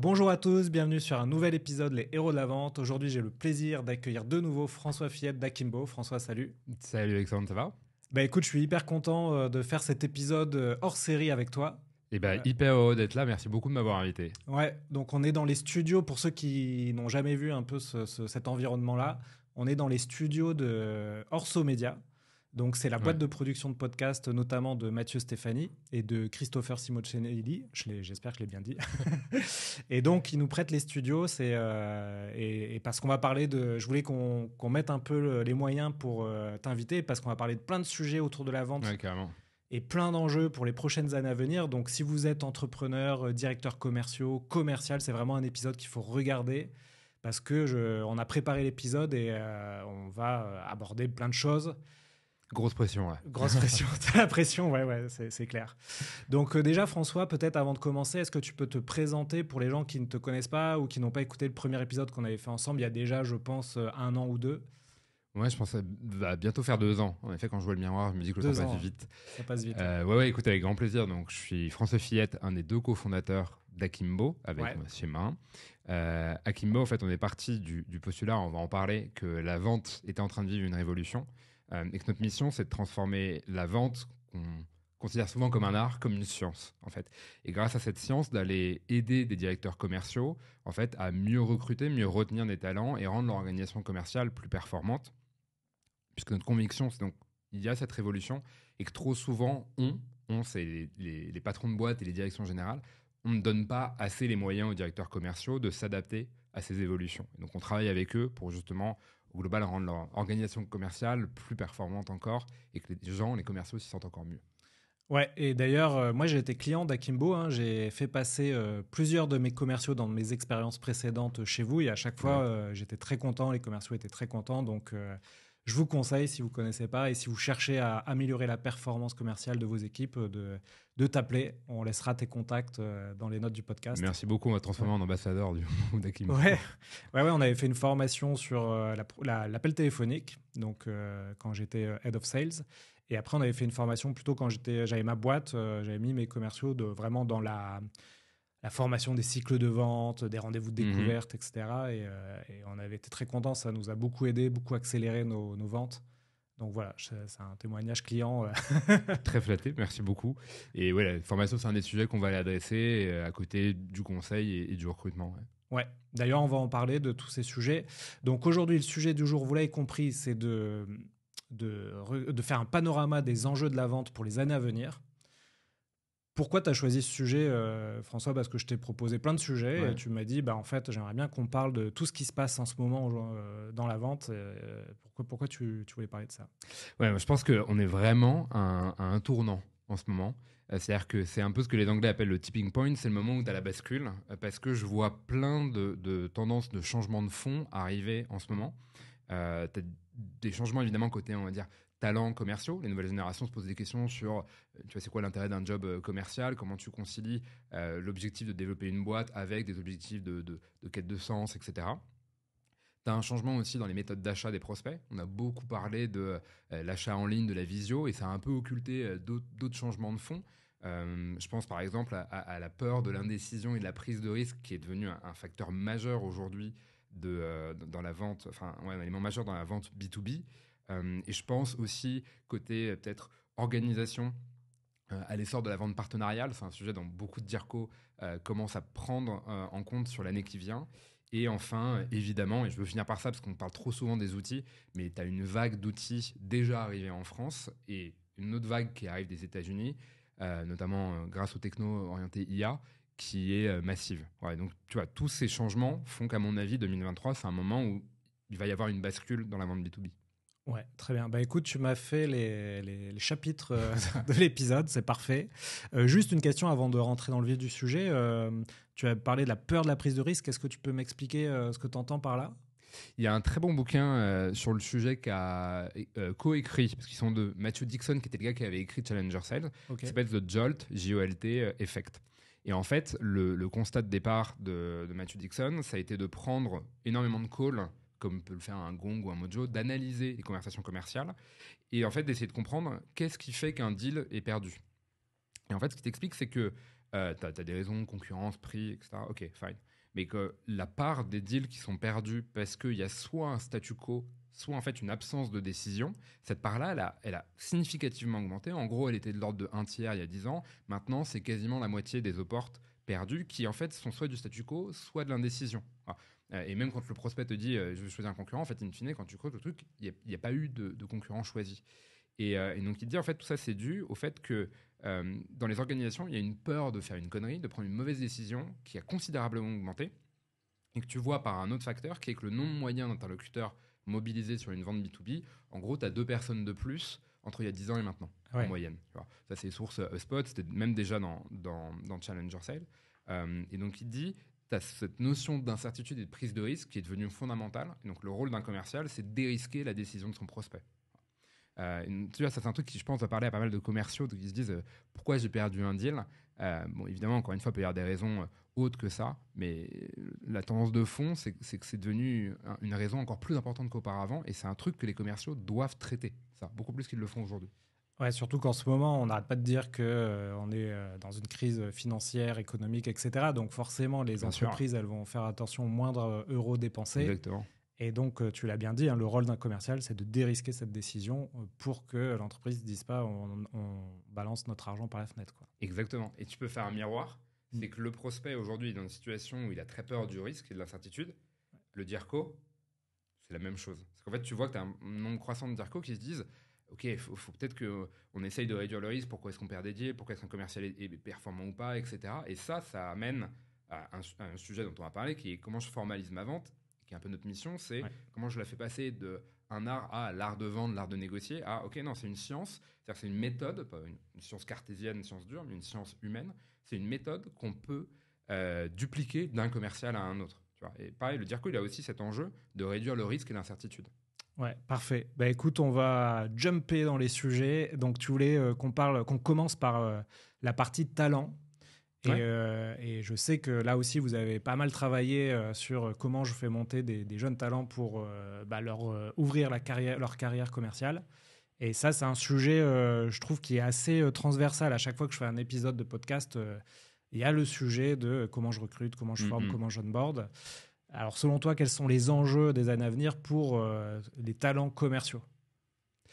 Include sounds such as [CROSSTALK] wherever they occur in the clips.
Bonjour à tous, bienvenue sur un nouvel épisode Les Héros de la Vente. Aujourd'hui, j'ai le plaisir d'accueillir de nouveau François Fillette d'Akimbo. François, salut. Salut Alexandre, ça va Bah écoute, je suis hyper content euh, de faire cet épisode euh, hors série avec toi. Et eh ben, bah, euh. hyper heureux d'être là. Merci beaucoup de m'avoir invité. Ouais, donc on est dans les studios. Pour ceux qui n'ont jamais vu un peu cet environnement-là, on est dans les studios de Orso Media, donc c'est la boîte de production de podcasts, notamment de Mathieu Stéphanie et de Christopher l'ai, J'espère que je l'ai bien dit. [LAUGHS] et donc ils nous prêtent les studios. Euh, et, parce qu'on va parler de. Je voulais qu'on mette un peu les moyens pour euh, t'inviter parce qu'on va parler de plein de sujets autour de la vente. Et plein d'enjeux pour les prochaines années à venir. Donc, si vous êtes entrepreneur, euh, directeur commerciaux, commercial, c'est vraiment un épisode qu'il faut regarder parce que on a préparé l'épisode et on va aborder plein de choses. Grosse pression, ouais. Grosse pression, t'as [LAUGHS] [LAUGHS] la pression, ouais, ouais, c'est clair. Donc euh, déjà, François, peut-être avant de commencer, est-ce que tu peux te présenter pour les gens qui ne te connaissent pas ou qui n'ont pas écouté le premier épisode qu'on avait fait ensemble il y a déjà, je pense, euh, un an ou deux Ouais, je pense ça va bientôt faire deux ans. En effet, quand je vois le miroir, je me dis que ça passe vite. Ça passe vite. Euh, ouais, ouais, écoute, avec grand plaisir. Donc, je suis François Fillette, un des deux cofondateurs d'Akimbo avec Monsieur Main. Akimbo, en fait, on est parti du, du postulat, on va en parler, que la vente était en train de vivre une révolution. Euh, et que notre mission, c'est de transformer la vente qu'on considère souvent comme un art, comme une science, en fait. Et grâce à cette science, d'aller aider des directeurs commerciaux, en fait, à mieux recruter, mieux retenir des talents et rendre leur organisation commerciale plus performante. Puisque notre conviction, c'est donc, il y a cette révolution et que trop souvent, on, on, c'est les, les patrons de boîte et les directions générales, on ne donne pas assez les moyens aux directeurs commerciaux de s'adapter à ces évolutions. Et donc, on travaille avec eux pour justement au global rendre leur organisation commerciale plus performante encore et que les gens, les commerciaux s'y sentent encore mieux. Ouais, et d'ailleurs, euh, moi j'ai été client d'Akimbo, hein. j'ai fait passer euh, plusieurs de mes commerciaux dans mes expériences précédentes chez vous, et à chaque fois euh, j'étais très content, les commerciaux étaient très contents, donc je vous conseille, si vous ne connaissez pas et si vous cherchez à améliorer la performance commerciale de vos équipes, euh, de, de t'appeler. On laissera tes contacts euh, dans les notes du podcast. Merci beaucoup. On va transformer en ambassadeur du [LAUGHS] d'Aclim. Ouais. ouais. ouais, on avait fait une formation sur euh, l'appel la, téléphonique, donc quand j'étais head of sales. Et après, on avait fait une formation plutôt quand j'étais, j'avais ma boîte, j'avais mis mes commerciaux de, vraiment dans la la formation des cycles de vente, des rendez-vous de mhm. découverte, etc. Euh, et, on avait été très contents, ça nous a beaucoup aidé, beaucoup accéléré nos, ventes. Donc voilà, c'est un témoignage client. Euh. [LAUGHS] très flatté, merci beaucoup. Et voilà, la formation, c'est un des sujets qu'on va aller adresser euh, à côté du conseil et, du recrutement. Ouais. D'ailleurs, on va en parler de tous ces sujets. Donc aujourd'hui, le sujet du jour, vous l'avez compris, c'est de, de, faire un panorama des enjeux de la vente pour les années à venir. Pourquoi tu as choisi ce sujet, euh, François Parce que je t'ai proposé plein de sujets et tu m'as dit, bah, en fait, j'aimerais bien qu'on parle de tout ce qui se passe en ce moment euh, dans la vente. Euh, pourquoi pourquoi tu, voulais parler de ça Ouais, je pense qu'on est vraiment à, un, tournant en ce moment. C'est-à-dire que c'est un peu ce que les Anglais appellent le tipping point, c'est le moment où tu as la bascule, parce que je vois plein de, tendances de changements de fond arriver en ce moment. tu as des changements évidemment côté, on va dire, talents commerciaux. Les nouvelles générations se posent des questions sur, euh, tu vois, c'est quoi l'intérêt d'un job euh, commercial Comment tu concilies euh, l'objectif de développer une boîte avec des objectifs de, quête de sens, etc. Tu as un changement aussi dans les méthodes d'achat des prospects. On a beaucoup parlé de l'achat en ligne, de la visio, et ça a un peu occulté d'autres changements de fond. je pense par exemple à, la peur de l'indécision et de la prise de risque qui est devenue un, facteur majeur aujourd'hui dans la vente, enfin un élément majeur dans la vente B2B. Euh, et je pense aussi, côté euh, peut-être organisation, euh, à l'essor de la vente partenariale. C'est un sujet dont beaucoup de DIRCO commencent à prendre en compte sur l'année qui vient. Et enfin, évidemment, et je veux finir par ça parce qu'on parle trop souvent des outils, mais tu as une vague d'outils déjà arrivés en France et une autre vague qui arrive des États-Unis, notamment grâce aux techno orientés IA, qui est massive. donc, tu vois, tous ces changements font qu'à mon avis, 2023, c'est un moment où il va y avoir une bascule dans la vente B2B. Ouais, très bien. Bah écoute, tu m'as fait les, les, chapitres euh, [LAUGHS] de l'épisode, c'est parfait. Euh, juste une question avant de rentrer dans le vif du sujet. Euh, tu as parlé de la peur de la prise de risque. Est-ce que tu peux m'expliquer ce que tu entends par là il y a un très bon bouquin sur le sujet qu'a coécrit, parce qu'ils sont de Matthew Dixon, qui était le gars qui avait écrit Challenger Sales, Ça qui s'appelle The Jolt, J-O-L-T, Effect. Et en fait, le, constat de départ de, de, Matthew Dixon, ça a été de prendre énormément de calls comme peut le faire un Gong ou un Mojo, d'analyser les conversations commerciales et en fait d'essayer de comprendre qu'est-ce qui fait qu'un deal est perdu. Et en fait, ce qui t'explique, c'est que euh, tu as, des raisons, concurrence, prix, etc. Ok, fine. Mais que la part des deals qui sont perdus parce qu'il y a soit un statu quo soit en fait une absence de décision. Cette part-là, elle a, elle a, significativement augmenté. En gros, elle était de l'ordre de un tiers il y a dix ans. Maintenant, c'est quasiment la moitié des portes perdues qui en fait sont soit du statu quo, soit de l'indécision. Ah. Euh, et même quand le prospect te dit euh, je vais choisir un concurrent, en fait, in fine, quand tu creuses le truc, il n'y a, pas eu de, concurrent choisi. Euh, et, donc il dit en fait tout ça c'est dû au fait que dans les organisations il y a une peur de faire une connerie, de prendre une mauvaise décision qui a considérablement augmenté et que tu vois par un autre facteur qui est que le nombre moyen d'interlocuteurs mobilisé sur une vente B2B, en gros, tu as deux personnes de plus entre il y a 10 ans et maintenant, en moyenne. Tu vois. Ça, c'est source HubSpot, euh, c'était même déjà dans, dans, dans Challenger Sale. Euh, et donc, il dit, tu as cette notion d'incertitude et de prise de risque qui est devenue fondamentale. donc, le rôle d'un commercial, c'est dérisquer la décision de son prospect. Euh, tu vois, ça, c'est un truc qui, je pense, va parler à pas mal de commerciaux qui se disent pourquoi j'ai perdu un deal. bon, évidemment, encore une fois, il peut y avoir des raisons autre que ça. Mais la tendance de fond, c'est que c'est devenu une raison encore plus importante qu'auparavant. Et c'est un truc que les commerciaux doivent traiter, ça, beaucoup plus qu'ils le font aujourd'hui. Ouais, surtout qu'en ce moment, on n'arrête pas de dire que euh, on est euh, dans une crise financière, économique, etc. Donc forcément, les entreprises, elles vont faire attention aux moindre euh, euro dépensé. Exactement. Et donc, tu l'as bien dit, hein, le rôle d'un commercial, c'est de dérisquer cette décision pour que l'entreprise ne dise pas on, balance notre argent par la fenêtre. Quoi. Exactement. Et tu peux faire un miroir c'est mm. que le prospect aujourd'hui est dans une situation où il a très peur du risque et de l'incertitude. Le DIRCO, c'est la même chose. Parce qu'en fait, tu vois que tu as un nombre croissant de DIRCO qui se disent Ok, il faut, peut-être qu'on essaye de réduire le risque, pourquoi est-ce qu'on perd des deals, pourquoi est-ce qu'un commercial est, performant ou pas, etc. Et ça, ça amène à un, sujet dont on va parler qui est comment je formalise ma vente, qui est un peu notre mission c'est comment je la fais passer de un art à l'art de vendre, l'art de négocier, à ok, non, c'est une science, c'est-à-dire c'est une méthode, pas une, science cartésienne, une science dure, mais une science humaine, c'est une méthode qu'on peut euh, dupliquer d'un commercial à un autre. Tu Et pareil, le DIRCO, il a aussi cet enjeu de réduire le risque et l'incertitude. Ouais, parfait. Bah écoute, on va jumper dans les sujets. Donc tu voulais euh, qu'on parle, qu'on commence par euh, la partie talent. Et, euh, et, je sais que là aussi, vous avez pas mal travaillé euh, sur comment je fais monter des, jeunes talents pour euh, bah, leur ouvrir la carrière, leur carrière commerciale. Et ça, c'est un sujet, je trouve, qui est assez transversal. À chaque fois que je fais un épisode de podcast, il y a le sujet de comment je recrute, comment je forme, mm-hmm. comment je comment Alors, selon toi, quels sont les enjeux des années à venir pour les talents commerciaux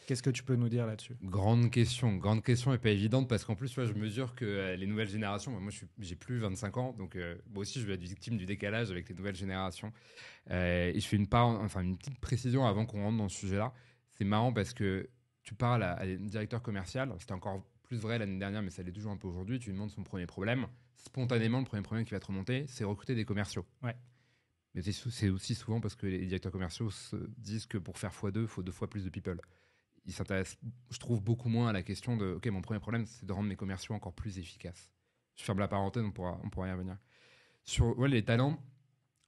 Qu'est-ce que tu peux nous dire là-dessus Grande question, grande question et pas évidente parce qu'en plus, je mesure que euh, les nouvelles générations, moi j'ai plus 25 ans, donc euh, moi aussi je vais être victime du décalage avec les nouvelles générations. Euh, et je fais une, part, enfin, une petite précision avant qu'on rentre dans ce sujet-là. C'est marrant parce que tu parles à, un directeur commercial, c'était encore plus vrai l'année dernière, mais ça l'est toujours un peu aujourd'hui, tu lui demandes son premier problème. Spontanément, le premier problème qui va te remonter, c'est recruter des commerciaux. Ouais. Mais c'est aussi souvent parce que les directeurs commerciaux se disent que pour faire x2, il faut deux fois plus de people il s'intéresse, je trouve, beaucoup moins à la question de OK, mon premier problème, c'est de rendre mes commerciaux encore plus efficaces. Je ferme la parenthèse, on pourra, on pourra y revenir. Sur les talents,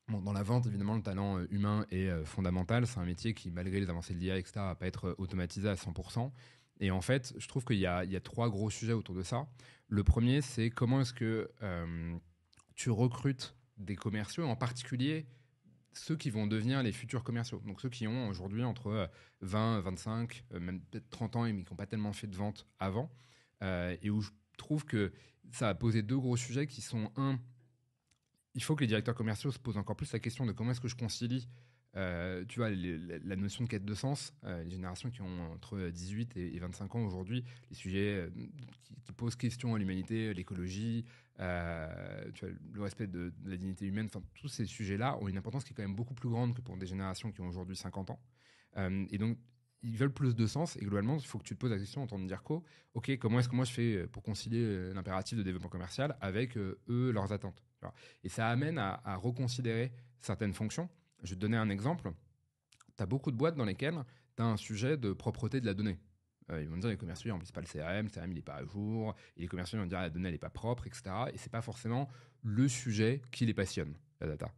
bon, dans la vente, évidemment, le talent euh, humain est euh, fondamental. C'est un métier qui, malgré les avancées de l'IA, etc., va pas être euh, automatisé à 100%. Et en fait, je trouve qu'il y, y a, trois gros sujets autour de ça. Le premier, c'est comment est-ce que tu recrutes des commerciaux, en particulier ceux qui vont devenir les futurs commerciaux. Donc ceux qui ont aujourd'hui entre 20, euh, 25, euh, même peut-être 30 ans et qui n'ont pas tellement fait de vente avant. Euh, et où je trouve que ça a posé deux gros sujets qui sont un, il faut que les directeurs commerciaux se posent encore plus la question de comment est-ce que je concilie euh, tu vois, la notion de quête de sens, euh, les générations qui ont entre 18 et 25 ans aujourd'hui, les sujets euh, qui, posent question à l'humanité, l'écologie, le respect de, la dignité humaine, enfin, tous ces sujets-là ont une importance qui est quand même beaucoup plus grande que pour des générations qui ont aujourd'hui 50 ans. et donc, ils veulent plus de sens et globalement, il faut que tu te poses la question en tant que DIRCO, ok, comment est-ce que moi je fais pour concilier l'impératif de développement commercial avec eux, leurs attentes Et ça amène à, à reconsidérer certaines fonctions. Je vais te donner un exemple. Tu as beaucoup de boîtes dans lesquelles tu as un sujet de propreté de la donnée. Euh, ils vont me dire les commerciaux ils pas le CRM, le CRM il n'est pas à jour, et les commerciaux vont dire la donnée elle n'est pas propre, etc. Et c'est pas forcément le sujet qui les passionne, la data.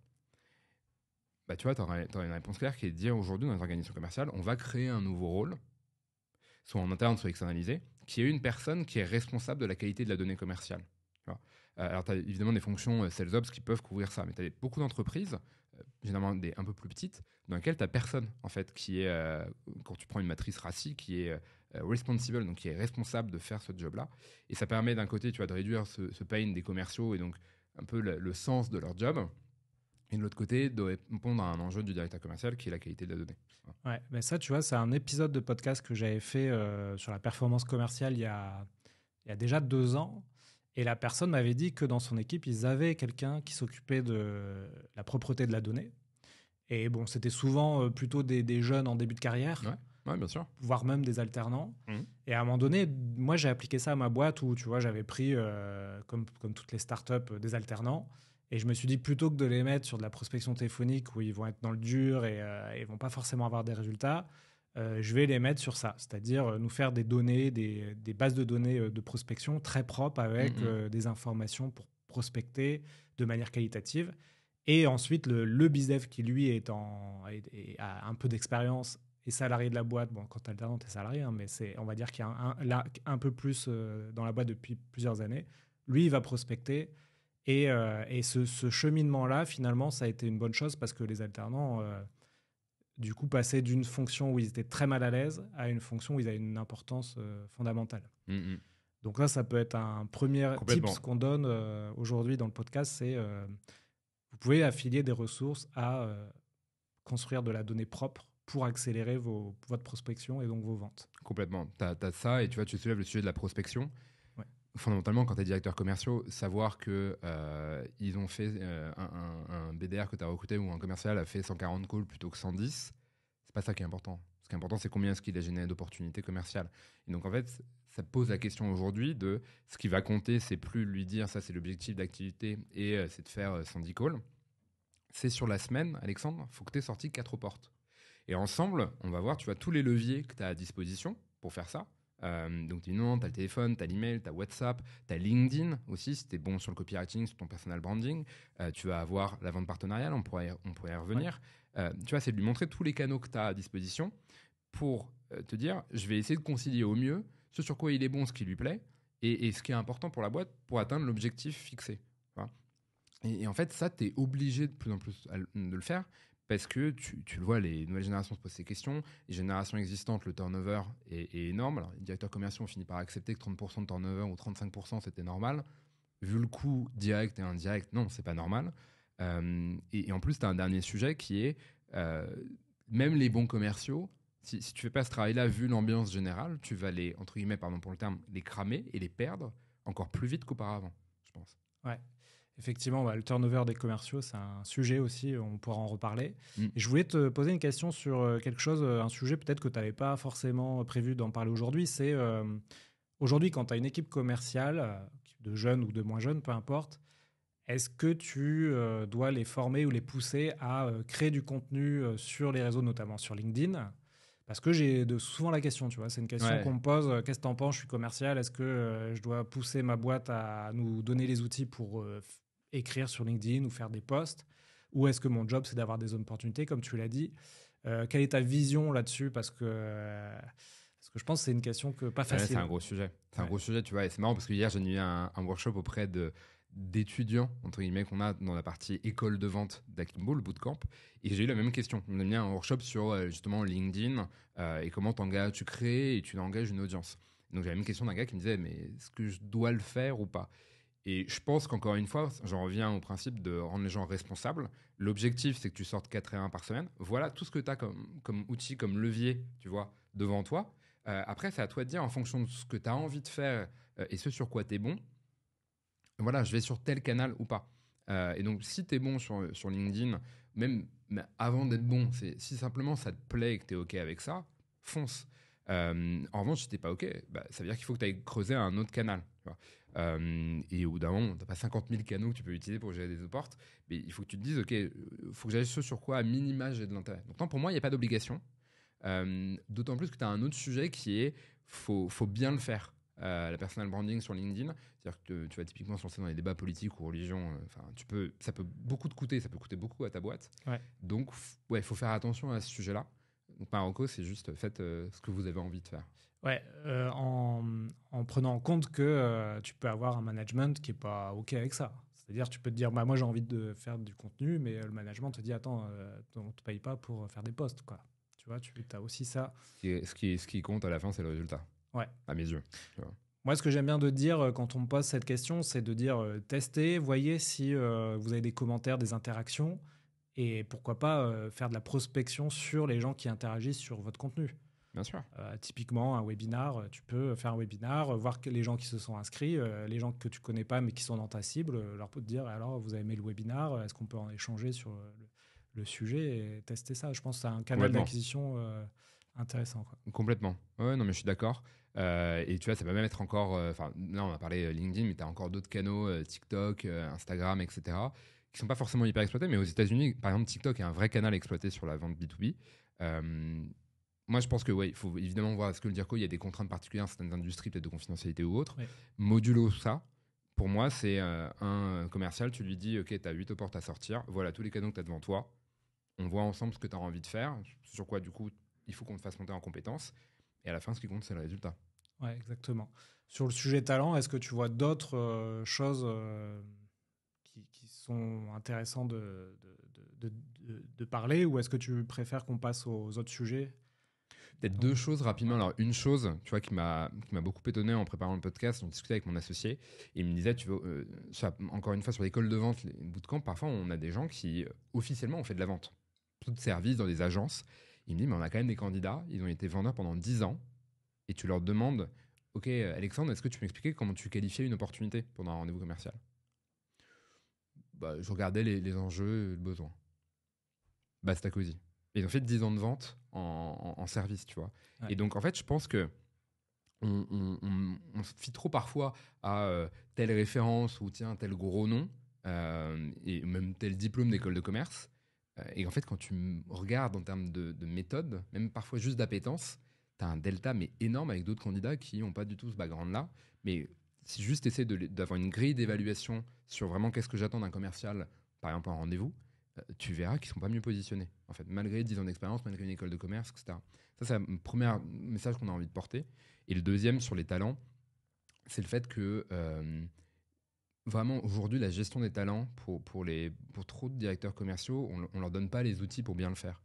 Bah tu vois, tu as une réponse claire qui est de dire aujourd'hui dans les organisations commerciales, on va créer un nouveau rôle, soit en interne, soit externalisé, qui est une personne qui est responsable de la qualité de la donnée commerciale. Euh, alors, tu as évidemment des fonctions euh, sales ops qui peuvent couvrir ça, mais tu as beaucoup d'entreprises euh, généralement des un peu plus petites, dans lesquelles tu n'as personne, en fait, qui est, euh, quand tu prends une matrice RACI, qui est euh, responsible, donc qui est responsable de faire ce job-là. Et ça permet d'un côté, tu vois, de réduire ce, pain des commerciaux et donc un peu le, sens de leur job. Et de l'autre côté, de répondre à un enjeu du directeur commercial qui est la qualité de la donnée. Ouais, mais ça, tu vois, c'est un épisode de podcast que j'avais fait sur la performance commerciale il y a, il y a déjà deux ans. Et la personne m'avait dit que dans son équipe, ils avaient quelqu'un qui s'occupait de la propreté de la donnée. Et bon, c'était souvent euh, plutôt des, jeunes en début de carrière. bien Voire même des alternants. Mmh. Et à un moment donné, moi, j'ai appliqué ça à ma boîte où, tu vois, j'avais pris, euh, comme, comme toutes les startups, euh, des alternants. Et je me suis dit, plutôt que de les mettre sur de la prospection téléphonique où ils vont être dans le dur et ne vont pas forcément avoir des résultats, euh, je vais les mettre sur ça, c'est-à-dire euh, nous faire des données, des, bases de données euh, de prospection très propres avec des informations pour prospecter de manière qualitative. Et ensuite, le, le qui lui est en, a un peu d'expérience et salarié de la boîte, bon, quand alternant, es salarié, hein, mais c'est, on va dire qu'il y a un, peu plus dans la boîte depuis plusieurs années, lui, il va prospecter. Et, ce cheminement-là, finalement, ça a été une bonne chose parce que les alternants du coup passer d'une fonction où ils étaient très mal à l'aise à une fonction où ils avaient une importance euh, fondamentale. Mmh, mmh. Donc là, ça peut être un premier tip qu'on donne euh, aujourd'hui dans le podcast, c'est euh, vous pouvez affilier des ressources à construire de la donnée propre pour accélérer vos, votre prospection et donc vos ventes. Complètement. Tu as, ça et tu vois, tu soulèves le sujet de la prospection fondamentalement, quand tu es directeur commercial, savoir que euh, ils ont fait euh, un, BDR que tu as recruté ou un commercial a fait 140 calls plutôt que 110, c'est pas ça qui est important. Ce qui est important, c'est combien est-ce qu'il a généré d'opportunités commerciales. Et donc, en fait, ça pose la question aujourd'hui de ce qui va compter, c'est plus lui dire ça, c'est l'objectif d'activité et euh, c'est de faire 110 calls. C'est sur la semaine, Alexandre, faut que tu aies sorti quatre portes. Et ensemble, on va voir, tu vois, tous les leviers que tu as à disposition pour faire ça euh, donc tu dis non, t'as le téléphone, t'as l'email, t'as WhatsApp, t'as LinkedIn aussi, si t'es bon sur le copywriting, sur ton personal branding, euh, tu vas avoir la vente partenariale, on pourrait, on pourrait y revenir. Euh, tu vois, c'est de lui montrer tous les canaux que t'as à disposition pour te dire, je vais essayer de concilier au mieux ce sur quoi il est bon, ce qui lui plaît, et, ce qui est important pour la boîte pour atteindre l'objectif fixé. Et, et, en fait, ça, t'es obligé de plus en plus de le faire parce que tu, le vois, les nouvelles générations se posent ces questions. Les générations existantes, le turnover est, est énorme. Alors, les directeurs commerciaux ont fini par accepter que 30% de turnover ou 35%, c'était normal. Vu le coût direct et indirect, non, c'est pas normal. Euh, et, en plus, tu as un dernier sujet qui est euh, même les bons commerciaux, si, si tu fais pas ce travail-là, vu l'ambiance générale, tu vas les, entre guillemets, pardon pour le terme, les cramer et les perdre encore plus vite qu'auparavant, je pense. Ouais. Effectivement, bah, le turnover des commerciaux, c'est un sujet aussi, euh, on pourra en reparler. Mm. je voulais te poser une question sur euh, quelque chose, euh, un sujet peut-être que tu n'avais pas forcément prévu d'en parler aujourd'hui. C'est aujourd'hui, quand tu as une équipe commerciale, de jeunes ou de moins jeunes, peu importe, est-ce que tu dois les former ou les pousser à créer du contenu sur les réseaux, notamment sur LinkedIn parce que j'ai souvent la question, tu vois, c'est une question qu'on me pose. Qu'est-ce que en penses Je suis commercial. Est-ce que je dois pousser ma boîte à nous donner les outils pour écrire sur LinkedIn ou faire des posts Ou est-ce que mon job, c'est d'avoir des opportunités, comme tu l'as dit euh, Quelle est ta vision là-dessus Parce que. que je pense que c'est une question que pas facile. c'est un gros sujet. C'est un gros sujet, tu vois. Et c'est marrant parce que hier, j'ai eu un, workshop auprès de, d'étudiants, entre guillemets, qu'on a dans la partie école de vente d'Akimbo, le bootcamp. Et j'ai eu la même question. On a mis un workshop sur euh, justement LinkedIn euh, et comment t'engages, tu crées et tu engages une audience. Donc j'ai la même question d'un gars qui me disait, mais est-ce que je dois le faire ou pas et je pense qu'encore une fois, j'en reviens au principe de rendre les gens responsables. L'objectif, c'est que tu sortes 4 et 1 par semaine. Voilà tout ce que tu as comme, comme outil, comme levier, tu vois, devant toi. Euh, après, c'est à toi de dire en fonction de ce que tu as envie de faire euh, et ce sur quoi tu es bon. Voilà, je vais sur tel canal ou pas. Euh, et donc, si tu es bon sur, LinkedIn, même avant d'être bon, si simplement ça te plaît et que tu es OK avec ça, fonce. en revanche, si t'es pas OK, bah, ça veut dire qu'il faut que tu ailles creuser un autre canal. Tu vois. Euh, et au bout d'un moment, t'as pas 50 000 canaux que tu peux utiliser pour gérer des portes, mais il faut que tu te dises, ok, euh, faut que j'aille ce sur quoi à minima j'ai de l'intérêt. Donc, pour moi, il n'y a pas d'obligation. Euh, d'autant plus que tu as un autre sujet qui est, faut, faut bien le faire. la personal branding sur LinkedIn, c'est-à-dire que tu vas typiquement se lancer dans les débats politiques ou religion, enfin, tu peux, ça peut beaucoup te coûter, ça peut coûter beaucoup à ta boîte. Donc, ouais, il faut faire attention à ce sujet-là. Donc, encore c'est juste faites ce que vous avez envie de faire. Ouais, euh, en, prenant en compte que euh, tu peux avoir un management qui n'est pas OK avec ça. C'est-à-dire, tu peux te dire, bah, moi j'ai envie de faire du contenu, mais euh, le management te dit, attends, on ne te paye pas pour faire des posts. Quoi. Tu vois, tu as aussi ça. Ce qui, ce qui compte à la fin, c'est le résultat. Ouais. À mes yeux. Moi, ce que j'aime bien de dire quand on me pose cette question, c'est de dire, testez, voyez si vous avez des commentaires, des interactions, et pourquoi pas faire de la prospection sur les gens qui interagissent sur votre contenu. Bien sûr. Euh, typiquement, un webinar, euh, tu peux faire un webinar, euh, voir que les gens qui se sont inscrits, les gens que tu connais pas mais qui sont dans ta cible, leur dire alors vous avez aimé le webinar, est-ce qu'on peut en échanger sur le, sujet et tester ça Je pense que c'est un canal d'acquisition intéressant. Complètement. Ouais, non, mais je suis d'accord. et tu vois, ça peut même être encore. Enfin, là, on a parlé LinkedIn, mais tu as encore d'autres canaux, TikTok, Instagram, etc qui sont pas forcément hyper exploités, mais aux États-Unis, par exemple, TikTok est un vrai canal exploité sur la vente B2B. Euh, moi, je pense que, oui, il faut évidemment voir ce que le DIRCO, il y a des contraintes particulières, certaines industries, peut-être de confidentialité ou autre. Modulo ça, pour moi, c'est euh, un euh, commercial, tu lui dis, OK, tu as huit portes à sortir, voilà tous les canaux que tu as devant toi, on voit ensemble ce que tu as envie de faire, sur quoi, du coup, il faut qu'on te fasse monter en compétences. Et à la fin, ce qui compte, c'est le résultat. Ouais, exactement. Sur le sujet talent, est-ce que tu vois d'autres euh, choses qui, sont intéressantes de, de parler ou est-ce que tu préfères qu'on passe aux autres sujets Peut-être deux choses rapidement. Alors, une chose, tu vois, qui m'a beaucoup étonné en préparant le podcast, on discutait avec mon associé, et il me disait, tu veux, euh, ça, encore une fois, sur l'école de vente, les camp, parfois, on a des gens qui, euh, officiellement, ont fait de la vente. Tout de service dans des agences. Il me dit, mais on a quand même des candidats, ils ont été vendeurs pendant 10 ans, et tu leur demandes, OK, euh, Alexandre, est-ce que tu m'expliquais comment tu qualifiais une opportunité pendant un rendez-vous commercial bah, Je regardais les, les enjeux, le besoin. Basta cosy ils ont fait 10 ans de vente en, service, tu vois. Et donc, en fait, je pense que on, se fie trop parfois à euh, telle référence ou tiens, tel gros nom, euh, et même tel diplôme d'école de commerce. Euh, et en fait, quand tu regardes en termes de, méthode, même parfois juste d'appétence, tu as un delta mais énorme avec d'autres candidats qui n'ont pas du tout ce background-là. Mais si juste essayer d'avoir une grille d'évaluation sur vraiment qu'est-ce que j'attends d'un commercial, par exemple en rendez-vous, euh, tu verras qu'ils ne sont pas mieux positionnés, en fait, malgré 10 ans d'expérience, malgré une école de commerce, etc. Ça, c'est le premier message qu'on a envie de porter. Et le deuxième, sur les talents, c'est le fait que euh, vraiment, aujourd'hui, la gestion des talents, pour, pour, les, pour trop de directeurs commerciaux, on ne leur donne pas les outils pour bien le faire.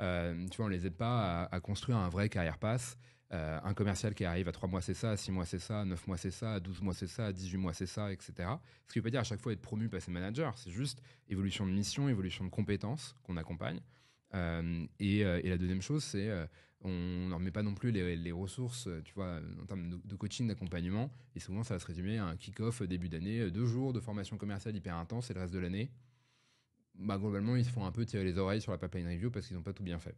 Euh, tu vois, on ne les aide pas à, construire un vrai carrière pass euh, un commercial qui arrive à 3 mois, c'est ça, 6 mois, c'est ça, 9 mois, c'est ça, 12 mois, c'est ça, 18 mois, c'est ça, etc. Ce qui veut pas dire à chaque fois être promu, ses managers C'est juste évolution de mission, évolution de compétences qu'on accompagne. Euh, euh, et, la deuxième chose, c'est on n'en met pas non plus les, ressources, tu vois, en termes de, coaching, d'accompagnement. Et souvent, ça va se résumer à un kick-off début d'année, deux jours de formation commerciale hyper intense et le reste de l'année. Bah, globalement, ils se font un peu tirer les oreilles sur la pipeline review parce qu'ils n'ont pas tout bien fait.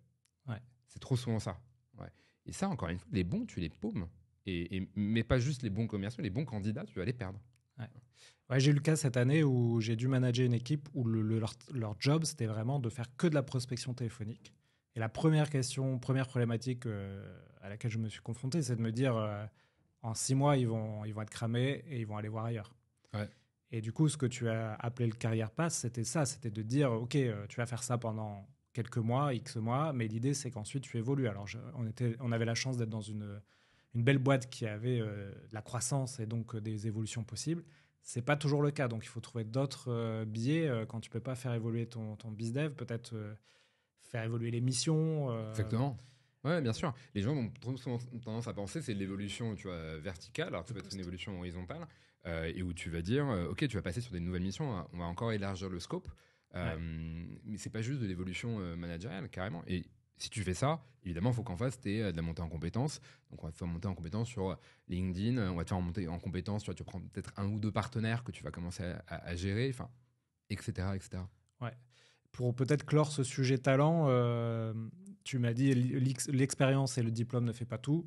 Ouais. C'est trop souvent ça. Et ça, encore une fois, les bons, tu les paumes. Et, mais pas juste les bons commerciaux, les bons candidats, tu vas les perdre. Ouais. j'ai eu le cas cette année où j'ai dû manager une équipe où leur, job, c'était vraiment de faire que de la prospection téléphonique. Et la première question, première problématique euh, à laquelle je me suis confronté, c'est de me dire euh, en six mois, ils vont, ils vont être cramés et ils vont aller voir ailleurs. Et du coup, ce que tu as appelé le carrière pass, c'était ça, c'était de dire, OK, euh, tu vas faire ça pendant quelques mois, X mois, mais l'idée c'est qu'ensuite tu évolues. Alors on, avait la chance d'être dans une, une belle boîte qui avait euh, la croissance et donc euh, des évolutions possibles. C'est pas toujours le cas, donc il faut trouver d'autres euh, biais quand tu peux pas faire évoluer ton, ton dev. peut-être faire évoluer les missions. Exactement. Ouais, bien sûr. Les gens ont tendance à penser c'est l'évolution, tu vois, verticale. Alors ça peut être une évolution horizontale et où tu vas dire, ok, tu vas passer sur des nouvelles missions. on va encore élargir le scope. Euh, mais c'est pas juste de l'évolution euh, managériale, carrément. Et si tu fais ça, évidemment, il faut qu'en face, tu aies euh, de la montée en compétences. Donc, on va te faire monter en compétences sur LinkedIn, on va te faire monter en compétences, tu, vois, tu prends peut-être un ou deux partenaires que tu vas commencer à, gérer, enfin, etc., etc. Ouais. Pour peut-être clore ce sujet talent, tu m'as dit l'expérience et le diplôme ne fait pas tout.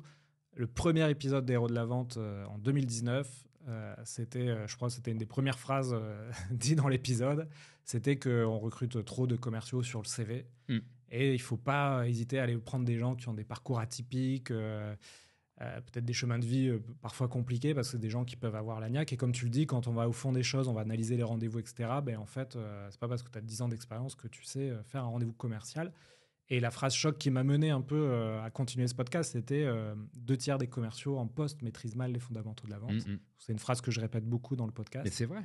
Le premier épisode des héros de la Vente en 2019, euh, c'était, euh, je crois, c'était une des premières phrases euh, [LAUGHS] dites dans l'épisode. C'était qu'on recrute trop de commerciaux sur le CV hmm. et il ne faut pas hésiter à aller prendre des gens qui ont des parcours atypiques. peut-être des chemins de vie parfois compliqués parce que c'est des gens qui peuvent avoir l'agnac. Et comme tu le dis, quand on va au fond des choses, on va analyser les rendez-vous, etc. Ben, en fait, c'est pas parce que tu as 10 ans d'expérience que tu sais faire un rendez-vous commercial. Et la phrase choc qui m'a mené un peu euh, à continuer ce podcast, c'était euh, deux tiers des commerciaux en poste maîtrisent mal les fondamentaux de la vente. Mm, mm. C'est une phrase que je répète beaucoup dans le podcast. Mais c'est vrai.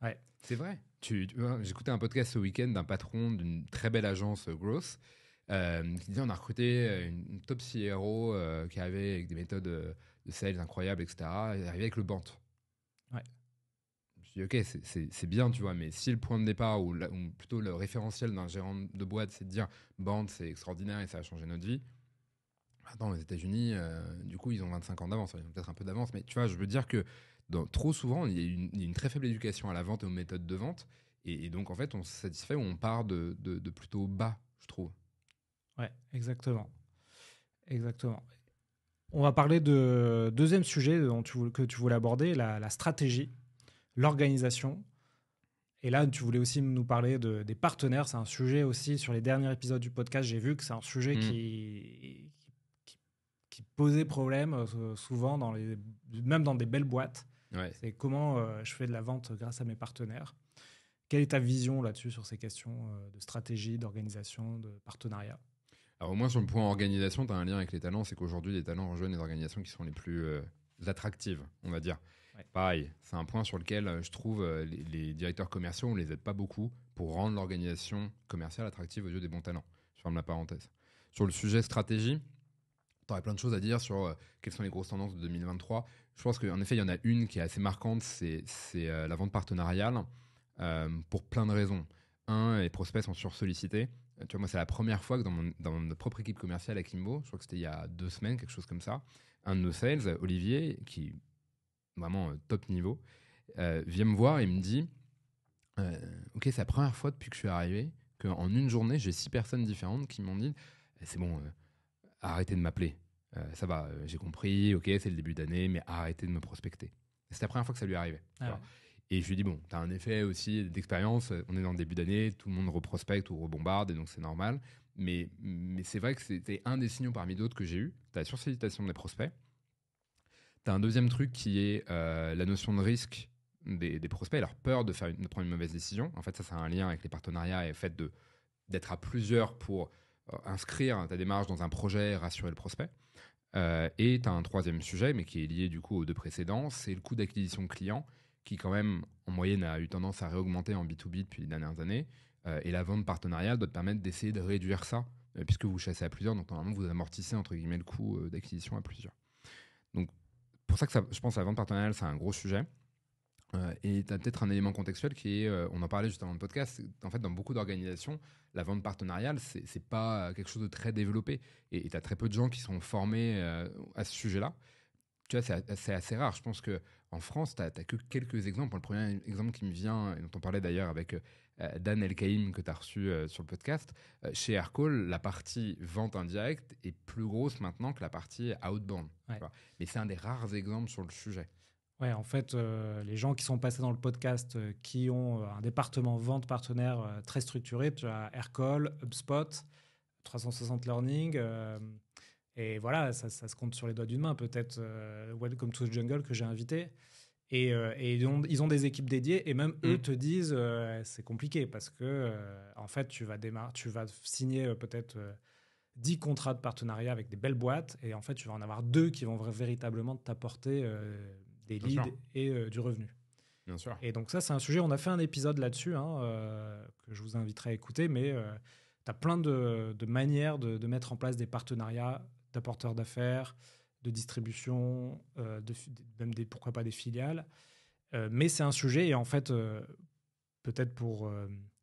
Ouais. C'est vrai. Tu, J'écoutais un podcast ce week-end d'un patron d'une très belle agence euh, growth qui disait on a recruté une, top CRO qui avait avec des méthodes de sales incroyables, etc. Et arrivait avec le BANT. Ouais ok, c'est bien, tu vois, mais si le point de départ, ou, plutôt le référentiel d'un gérant de boîte, c'est de dire, bande, c'est extraordinaire et ça a changé notre vie, attends, les États-Unis, euh, du coup, ils ont 25 ans d'avance, hein, ils ont peut-être un peu d'avance, mais tu vois, je veux dire que dans, trop souvent, il y, a une, très faible éducation à la vente et aux méthodes de vente, et, donc, en fait, on se satisfait ou on part de, plutôt bas, je trouve. Ouais, exactement. Exactement. On va parler de deuxième sujet dont tu, que tu voulais aborder, la stratégie l'organisation. Et là, tu voulais aussi nous parler des partenaires. C'est un sujet aussi, sur les derniers épisodes du podcast, j'ai vu que c'est un sujet mm. qui, qui, posait problème euh, souvent, dans les, même dans des belles boîtes. C'est comment euh, je fais de la vente grâce à mes partenaires. Quelle est ta vision là-dessus sur ces questions euh, de stratégie, d'organisation, de partenariat Alors, au moins, sur le point organisation, tu as un lien avec les talents. C'est qu'aujourd'hui, les talents rejoignent les organisations qui sont les plus attractives, on va dire. Pareil, c'est un point sur lequel euh, je trouve euh, les, directeurs commerciaux, on les aide pas beaucoup pour rendre l'organisation commerciale attractive aux yeux des bons talents. Je ferme la parenthèse. Sur le sujet stratégie, tu aurais plein de choses à dire sur euh, quelles sont les grosses tendances de 2023. Je pense qu'en effet, il y en a une qui est assez marquante, c'est la vente partenariale, pour plein de raisons. Un, les prospects sont sursollicités. Tu vois, moi, c'est la première fois que dans, mon, dans notre propre équipe commerciale à Kimbo, je crois que c'était il y a deux semaines, quelque chose comme ça, un de nos sales, Olivier, qui vraiment euh, top niveau, euh, vient me voir et me dit euh, Ok, c'est la première fois depuis que je suis arrivé qu'en une journée, j'ai six personnes différentes qui m'ont dit eh, C'est bon, arrêtez de m'appeler. ça va, j'ai compris, ok, c'est le début d'année, mais arrêtez de me prospecter. C'est la première fois que ça lui arrivait. Ah et je lui dis, bon, tu as un effet aussi d'expérience, on est dans le début d'année, tout le monde reprospecte ou rebombarde, et donc c'est normal. Mais, mais c'est vrai que c'était un des signaux parmi d'autres que j'ai eu, la sursollicitation des prospects, tu un deuxième truc qui est euh, la notion de risque des, prospects, leur peur de, faire une, prendre une mauvaise décision. En fait, ça, c'est un lien avec les partenariats et le fait d'être à plusieurs pour euh, inscrire ta démarche dans un projet, rassurer le prospect. Euh, et tu as un troisième sujet, mais qui est lié du coup aux deux précédents, c'est le coût d'acquisition client, qui quand même, en moyenne, a eu tendance à réaugmenter en B2B depuis les dernières années. et la vente partenariale doit te permettre d'essayer de réduire ça, puisque vous chassez à plusieurs, donc normalement vous amortissez entre guillemets le coût d'acquisition à plusieurs pour ça que je pense que la vente partenariale, c'est un gros sujet. Euh, et tu as peut-être un élément contextuel qui est, euh, on en parlait juste avant le podcast, en fait, dans beaucoup d'organisations, la vente partenariale, c'est n'est pas quelque chose de très développé. Et tu as très peu de gens qui sont formés euh, à ce sujet-là. Tu vois, c'est assez, rare. Je pense qu'en France, tu n'as que quelques exemples. Le premier exemple qui me vient, et dont on parlait d'ailleurs avec euh, Dan el Elkaïm que tu as reçu euh, sur le podcast, euh, chez Aircall, la partie vente indirecte est plus grosse maintenant que la partie outbound. Mais c'est un des rares exemples sur le sujet. Ouais, en fait, les gens qui sont passés dans le podcast, qui ont un département vente partenaire très structuré, tu as Aircall, HubSpot, 360 Learning, et voilà, ça, ça, se compte sur les doigts d'une main. Peut-être Welcome to the Jungle que j'ai invité. Et, euh, ils, ont, des équipes dédiées et même eux mm. te disent euh, c'est compliqué parce que euh, en fait tu vas tu vas signer peut-être 10 contrats de partenariat avec des belles boîtes et en fait tu vas en avoir deux qui vont véritablement t'apporter des leads et du revenu. Bien sûr. Et donc ça c'est un sujet, on a fait un épisode là-dessus hein, que je vous inviterai à écouter, mais tu as plein de, manières de, mettre en place des partenariats d'apporteurs d'affaires de distribution, euh, même des, pourquoi pas des filiales. Euh, mais c'est un sujet, et en fait, euh, peut-être pour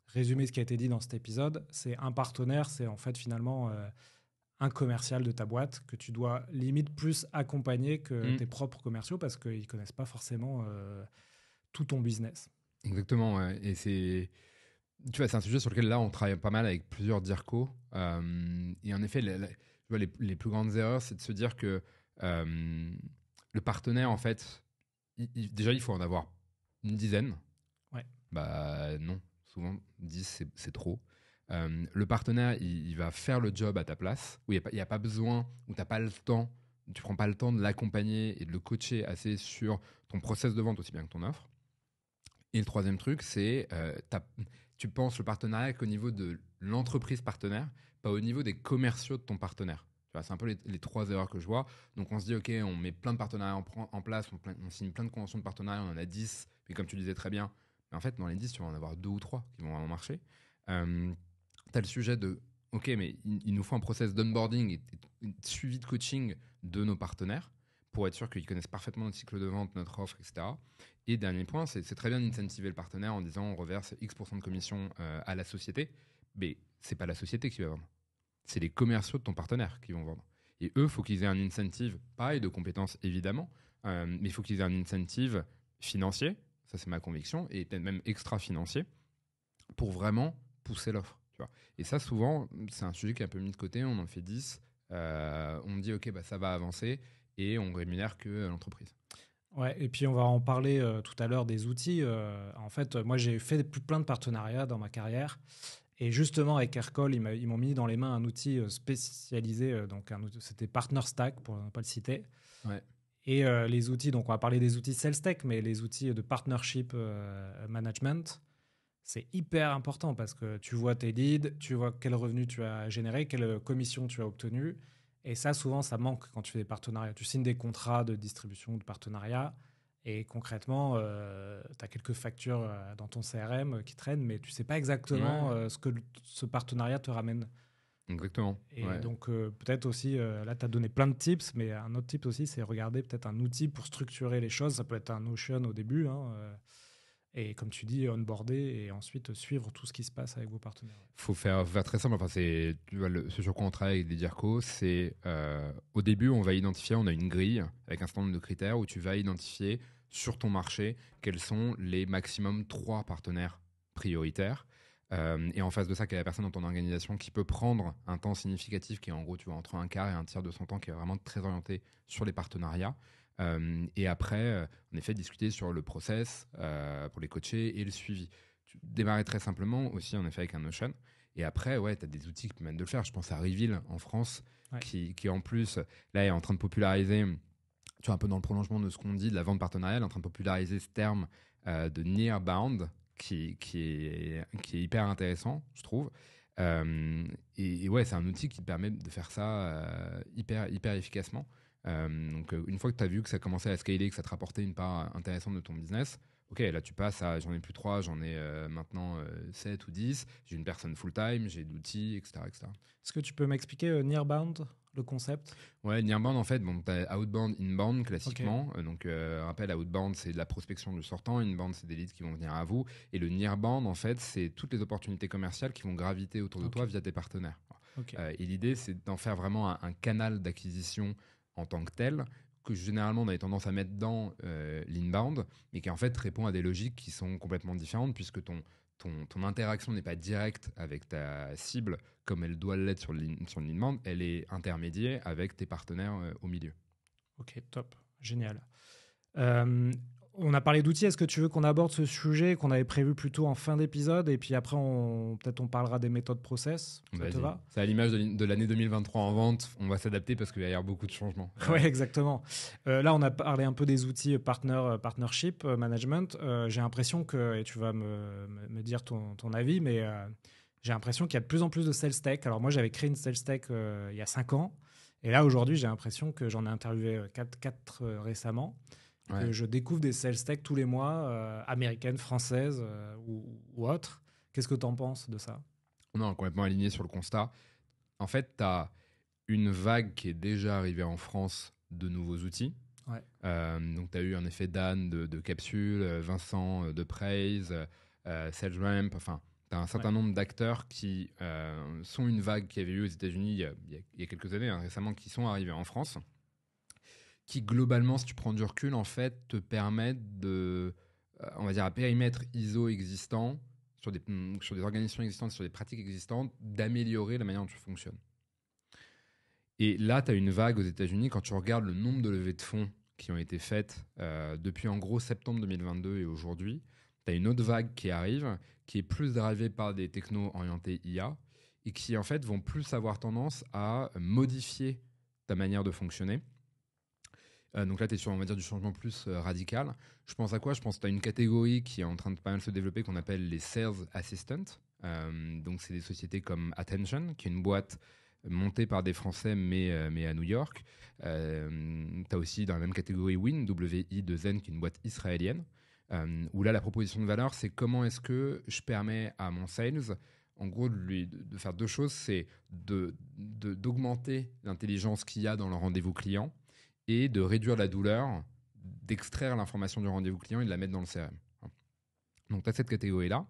résumer ce qui a été dit dans cet épisode, c'est un partenaire, c'est en fait finalement un commercial de ta boîte que tu dois limite plus accompagner que mmh. tes propres commerciaux parce qu'ils ne connaissent pas forcément tout ton business. Exactement, et c'est tu vois, c'est un sujet sur lequel là, on travaille pas mal avec plusieurs DIRCO. et en effet, les, les plus grandes erreurs, c'est de se dire que euh, le partenaire, en fait, déjà, il faut en avoir une dizaine. Ouais. Bah non, souvent, dix c'est trop. Euh, le partenaire, il, va faire le job à ta place, où il n'y a, pas besoin, où tu n'as pas le temps, tu prends pas le temps de l'accompagner et de le coacher assez sur ton process de vente aussi bien que ton offre. Et le troisième truc, c'est euh, tu penses le partenariat qu'au niveau de l'entreprise partenaire, pas au niveau des commerciaux de ton partenaire. Bah, c'est un peu les, trois erreurs que je vois. Donc on se dit, OK, on met plein de partenariats en, en place, on, signe plein de conventions de partenariats, on en a 10. mais comme tu disais très bien, mais en fait, dans les 10, tu vas en avoir deux ou trois qui vont vraiment marcher. Euh, tu as le sujet de, OK, mais il, nous faut un process d'onboarding et, suivi de coaching de nos partenaires pour être sûr qu'ils connaissent parfaitement notre cycle de vente, notre offre, etc. Et dernier point, c'est très bien d'incentiver le partenaire en disant on reverse X% de commission euh, à la société, mais c'est pas la société qui va vendre c'est les commerciaux de ton partenaire qui vont vendre. Et eux, il faut qu'ils aient un incentive, pareil, de compétences évidemment, euh, mais il faut qu'ils aient un incentive financier, ça c'est ma conviction, et peut-être même extra-financier, pour vraiment pousser l'offre. Et ça, souvent, c'est un sujet qui est un peu mis de côté, on en fait 10, euh, on dit, OK, bah, ça va avancer, et on rémunère que l'entreprise. Ouais, et puis on va en parler euh, tout à l'heure des outils. en fait, moi j'ai fait plein de partenariats dans ma carrière et justement, avec Aircall, ils m'ont mis dans les mains un outil euh, spécialisé, euh, donc c'était Partner Stack, pour ne pas le citer. Et euh, les outils, donc on va parler des outils Sales mais les outils de partnership management, c'est hyper important parce que tu vois tes leads, tu vois quel revenu tu as généré, quelle commission tu as obtenue. Et ça, souvent, ça manque quand tu fais des partenariats. Tu signes des contrats de distribution de partenariat. Et concrètement, euh, tu as quelques factures euh, dans ton CRM euh, qui traînent, mais tu sais pas exactement ce que ce partenariat te ramène. Exactement. Et donc, peut-être aussi, là, tu as donné plein de tips, mais un autre tip aussi, c'est regarder peut-être un outil pour structurer les choses. Ça peut être un Notion au début. Hein, et comme tu dis, onboarder et ensuite suivre tout ce qui se passe avec vos partenaires. Il faut faire, très simple. Enfin, c'est, ce sur quoi on travaille avec Dirco, c'est au début, on va identifier, on a une grille avec un certain nombre de critères où tu vas identifier sur ton marché quels sont les maximum trois partenaires prioritaires. Euh, et en face de ça, quelle est la personne dans ton organisation qui peut prendre un temps significatif, qui est en gros, tu vois, entre un quart et un tiers de son temps, qui est vraiment très orienté sur les partenariats. Euh, et après, euh, en effet, discuter sur le process pour les coacher et le suivi. Tu démarrais très simplement aussi, en effet, avec un Notion. Et après, ouais, tu as des outils qui permettent de le faire. Je pense à Reveal en France, qui, qui, en plus, là, est en train de populariser tu un peu dans le prolongement de ce qu'on dit de la vente partenariale, en train de populariser ce terme euh, de near qui, qui, est, qui est hyper intéressant, je trouve. Euh, et, ouais, c'est un outil qui te permet de faire ça euh, hyper, hyper efficacement. donc, une fois que tu as vu que ça commençait à scaler, que ça te rapportait une part intéressante de ton business, ok, là tu passes à j'en ai plus trois, j'en ai maintenant sept 7 ou 10, j'ai une personne full-time, j'ai d'outils, etc. Est-ce que tu peux m'expliquer near bound » le concept Ouais, band en fait, bon, tu as outbound, inbound classiquement. Euh, donc, euh, rappel, outbound, c'est de la prospection du sortant. Inbound, c'est des leads qui vont venir à vous. Et le nearbound, en fait, c'est toutes les opportunités commerciales qui vont graviter autour de toi via tes partenaires. Euh, et l'idée, c'est d'en faire vraiment un, canal d'acquisition en tant que tel que généralement on avait tendance à mettre dans euh, l'inbound, mais qui en fait répond à des logiques qui sont complètement différentes, puisque ton, ton, interaction n'est pas directe avec ta cible comme elle doit l'être sur, une sur elle est intermédiaire avec tes partenaires euh, au milieu. Ok, top, génial. Euh, on a parlé d'outils. Est-ce que tu veux qu'on aborde ce sujet qu'on avait prévu plutôt en fin d'épisode et puis après on peut-être on parlera des méthodes process. Ça te va C'est à l'image de l'année 2023 en vente. On va s'adapter parce qu'il va y avoir beaucoup de changements. [LAUGHS] Ouais, exactement. Euh, là, on a parlé un peu des outils euh, partner, euh, partnership, management. j'ai l'impression que et tu vas me, dire ton, avis, mais j'ai l'impression qu'il y a de plus en plus de sales tech. Alors moi, j'avais créé une sales tech il y a cinq ans et là aujourd'hui, j'ai l'impression que j'en ai interviewé 4 quatre récemment je découvre des sales tech tous les mois, euh, américaines, françaises euh, ou, autres. Qu'est-ce que tu en penses de ça On est complètement aligné sur le constat. En fait, tu as une vague qui est déjà arrivée en France de nouveaux outils. Euh, donc, tu as eu un effet Dan de, Capsule, Vincent de Praise, SageRamp, enfin, tu as un certain nombre d'acteurs qui sont une vague qui avait eu aux États-Unis il, y a quelques années, hein, récemment, qui sont arrivés en France qui globalement, si tu prends du recul, en fait, te permettent de, euh, on va dire, à périmètre ISO existant, sur des, mm, sur des organisations existantes, sur des pratiques existantes, d'améliorer la manière dont tu fonctionnes. Et là, tu as une vague aux États-Unis, quand tu regardes le nombre de levées de fonds qui ont été faites euh, depuis en gros septembre 2022 et aujourd'hui, tu as une autre vague qui arrive, qui est plus drivée par des technos orientés IA, et qui en fait vont plus avoir tendance à modifier ta manière de fonctionner euh, donc là, tu es sur, on va dire, du changement plus euh, radical. Je pense à quoi Je pense que tu as une catégorie qui est en train de pas mal se développer qu'on appelle les Sales Assistants. Euh, donc, c'est des sociétés comme Attention, qui est une boîte montée par des Français, mais, mais à New York. tu as aussi dans la même catégorie WIN, WI de Zen, qui est une boîte israélienne. où là, la proposition de valeur, c'est comment est-ce que je permets à mon sales en gros, de, faire deux choses, c'est d'augmenter de, l'intelligence qu'il y a dans le rendez-vous client et de réduire la douleur, d'extraire l'information du rendez-vous client et de la mettre dans le CRM. Donc, tu as cette catégorie-là.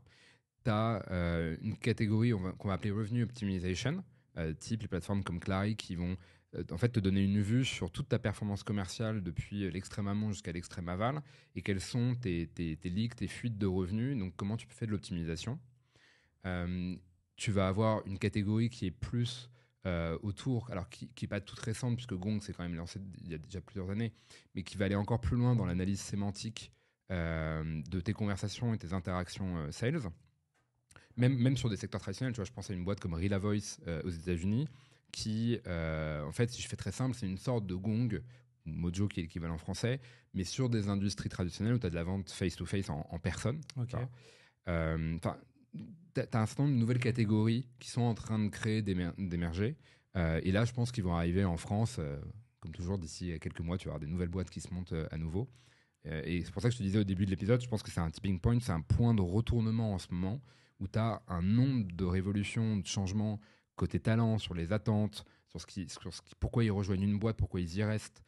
Tu as euh, une catégorie qu'on va, appeler Revenue Optimization, euh, type les plateformes comme Clary qui vont euh, en fait te donner une vue sur toute ta performance commerciale depuis l'extrême amont jusqu'à l'extrême aval et quelles sont tes, tes, tes leaks, tes fuites de revenus, donc comment tu peux faire de l'optimisation. tu vas avoir une catégorie qui est plus euh, autour, alors qui n'est pas toute récente, puisque Gong s'est quand même lancé il y a déjà plusieurs années, mais qui va aller encore plus loin dans l'analyse sémantique euh, de tes conversations et tes interactions euh, sales. Même, même sur des secteurs traditionnels, tu vois, je pense à une boîte comme Rila Voice aux États-Unis, qui, en fait, si je fais très simple, c'est une sorte de gong, mojo qui est l'équivalent français, mais sur des industries traditionnelles où tu as de la vente face-to-face en, personne as un certain nombre de nouvelles catégories qui sont en train de créer, d'émerger. Euh, et là, je pense qu'ils vont arriver en France, euh, comme toujours, d'ici euh, quelques mois, tu vas avoir des nouvelles boîtes qui se montent à nouveau. et c'est pour ça que je te disais au début de l'épisode, je pense que c'est un tipping point, c'est un point de retournement en ce moment où tu as un nombre de révolutions, de changements côté talent, sur les attentes, sur, ce qui, pourquoi ils rejoignent une boîte, pourquoi ils y restent,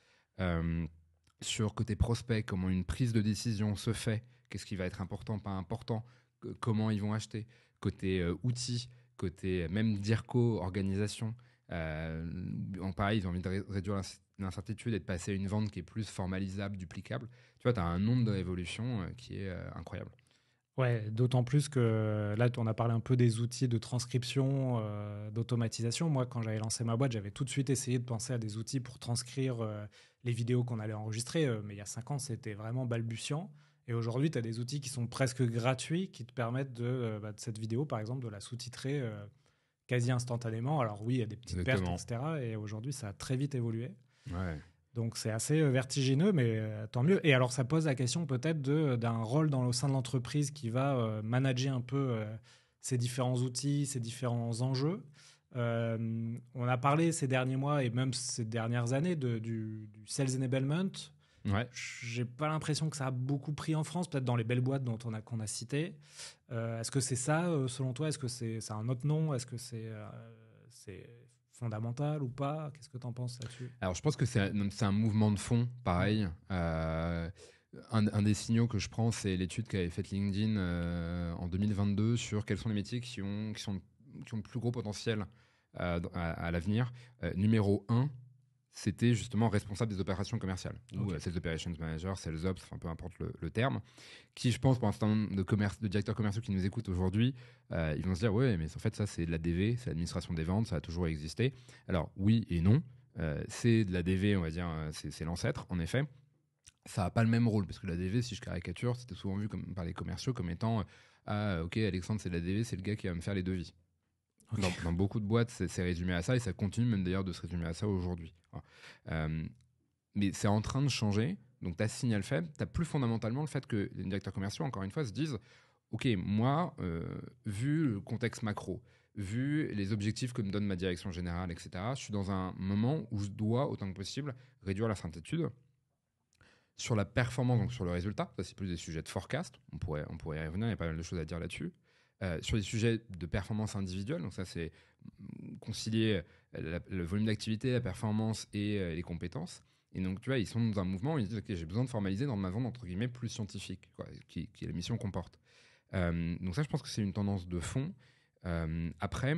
sur côté prospect, comment une prise de décision se fait, qu'est-ce qui va être important, pas important, comment ils vont acheter côté euh, outils, côté euh, même DIRCO, organisation. Euh, en pareil, ils ont envie de réduire l'incertitude et de passer à une vente qui est plus formalisable, duplicable. Tu vois, tu as un nombre d'évolutions qui est incroyable. Ouais, d'autant plus que là, on a parlé un peu des outils de transcription, d'automatisation. Moi, quand j'avais lancé ma boîte, j'avais tout de suite essayé de penser à des outils pour transcrire les vidéos qu'on allait enregistrer. mais il y a cinq ans, c'était vraiment balbutiant. Et aujourd'hui, tu as des outils qui sont presque gratuits qui te permettent de, euh, bah, cette vidéo, par exemple, de la sous-titrer euh, quasi instantanément. Alors oui, il y a des petites pertes, etc. Et aujourd'hui, ça a très vite évolué. Donc c'est assez euh, vertigineux, mais tant mieux. Et alors ça pose la question peut-être d'un rôle dans, au sein de l'entreprise qui va manager un peu ces différents outils, ces différents enjeux. on a parlé ces derniers mois et même ces dernières années de, du, du Sales Enablement, j'ai pas l'impression que ça a beaucoup pris en France, peut-être dans les belles boîtes dont on a qu'on a cité. Euh, est-ce que c'est ça euh, selon toi Est-ce que c'est un autre nom Est-ce que euh, c'est fondamental ou pas Qu'est-ce que tu en penses là-dessus Alors je pense que c'est un mouvement de fond, pareil. un, des signaux que je prends, c'est l'étude qu'avait faite LinkedIn en 2022 sur quels sont les métiers qui ont, qui sont, qui ont le plus gros potentiel à l'avenir. numéro 1, c'était justement responsable des opérations commerciales, okay. ou Sales Operations Manager, Sales Ops, enfin peu importe le, terme, qui je pense pour un certain nombre de, commerce, de directeurs commerciaux qui nous écoutent aujourd'hui, euh, ils vont se dire ouais mais en fait ça c'est de la DV, c'est l'administration des ventes, ça a toujours existé. Alors oui et non, euh, c'est de la DV on va dire, euh, c'est l'ancêtre en effet. Ça n'a pas le même rôle, parce que la DV, si je caricature, c'était souvent vu par les commerciaux comme étant Ah, ok, Alexandre, c'est la DV, c'est le gars qui va me faire les devis. Dans, beaucoup de boîtes, c'est résumé à ça et ça continue même d'ailleurs de se résumer à ça aujourd'hui. Ah. Euh, mais c'est en train de changer. Donc, tu as signal fait tu as plus fondamentalement le fait que les directeurs commerciaux, encore une fois, se disent Ok, moi, euh, vu le contexte macro, vu les objectifs que me donne ma direction générale, etc., je suis dans un moment où je dois, autant que possible, réduire la certitude. Sur la performance, donc sur le résultat, ça c'est plus des sujets de forecast, on pourrait, on pourrait y revenir, il y a pas mal de choses à dire là-dessus. Euh, sur les sujets de performance individuelle, donc ça c'est mm, concilier euh, le volume d'activité, la performance et euh, les compétences. Et donc tu vois, ils sont dans un mouvement où ils disent ok j'ai besoin de formaliser dans ma vente entre guillemets plus scientifique, quoi, qui, qui, est la mission qu'on porte. donc ça je pense que c'est une tendance de fond. après,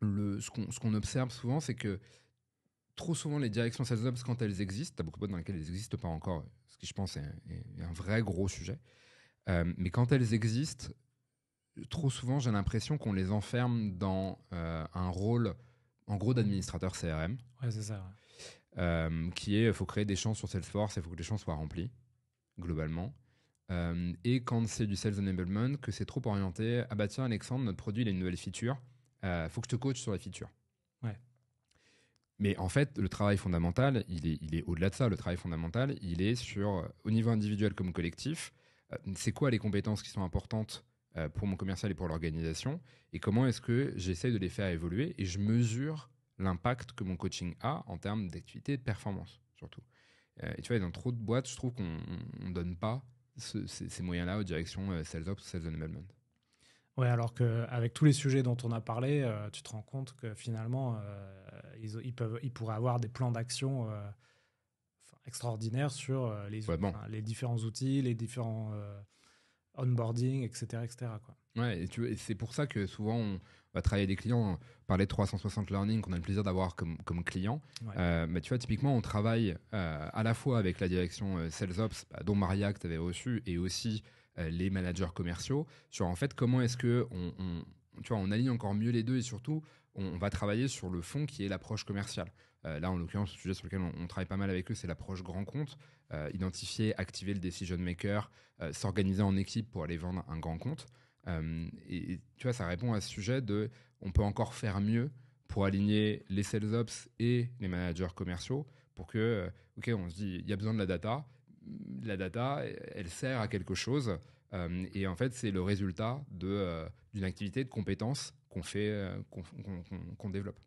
le, ce qu'on observe souvent c'est que trop souvent les directions sales ops quand elles existent, as beaucoup de boîtes dans lesquelles elles n'existent pas encore, ce qui je pense est un, vrai gros sujet. mais quand elles existent, trop souvent, j'ai l'impression qu'on les enferme dans euh, un rôle, en gros, d'administrateur CRM. Ouais, c'est ça. Euh, qui est, il faut créer des champs sur Salesforce, il faut que les champs soient remplis, globalement. Euh, et quand c'est du sales enablement, que c'est trop orienté, ah bah tiens, Alexandre, notre produit, il a une nouvelle feature, faut que je te coach sur les features. Ouais. Mais en fait, le travail fondamental, il est, il est au-delà de ça. Le travail fondamental, il est sur, au niveau individuel comme collectif, c'est quoi les compétences qui sont importantes euh, pour mon commercial et pour l'organisation et comment est-ce que j'essaie de les faire évoluer et je mesure l'impact que mon coaching a en termes d'activité et de performance surtout. Euh, et tu vois, dans trop de boîtes, je trouve qu'on ne donne pas ces, moyens-là aux directions euh, sales ops ou sales enablement. Ouais, alors qu'avec tous les sujets dont on a parlé, tu te rends compte que finalement, ils, peuvent, ils pourraient avoir des plans d'action extraordinaires sur les, les différents outils, les différents onboarding, etc. etc. c'est pour ça que souvent on va travailler des clients, par de 360 Learning qu'on a le plaisir d'avoir comme, comme client. Euh, mais tu vois, typiquement, on travaille euh, à la fois avec la direction euh, Sales Ops, bah, dont Maria que tu avais reçu, et aussi les managers commerciaux, sur en fait comment est-ce que on, aligne encore mieux les deux et surtout, on va travailler sur le fond qui est l'approche commerciale. Euh, là, en l'occurrence, le sujet sur lequel on, travaille pas mal avec eux, c'est l'approche grand compte. Euh, identifier, activer le decision maker, euh, s'organiser en équipe pour aller vendre un grand compte. Et, tu vois, ça répond à ce sujet de on peut encore faire mieux pour aligner les sales ops et les managers commerciaux pour que, ok, on se dit, il y a besoin de la data. La data, elle sert à quelque chose. et en fait, c'est le résultat d'une activité de compétences qu'on fait, qu'on développe.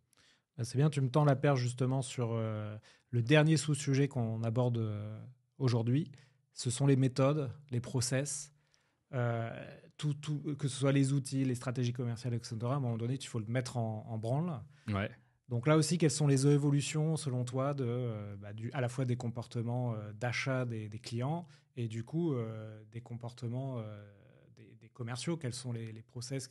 Bah, c'est bien, tu me tends la perche justement sur euh, le dernier sous-sujet qu'on aborde euh, aujourd'hui. Ce sont les méthodes, les process, euh, que ce soit les outils, les stratégies commerciales, etc. À un moment donné, il faut le mettre en, branle. Donc là aussi, quelles sont les évolutions selon toi de, bah, à la fois des comportements d'achat des, clients et du coup des comportements des, commerciaux Quels sont les, les process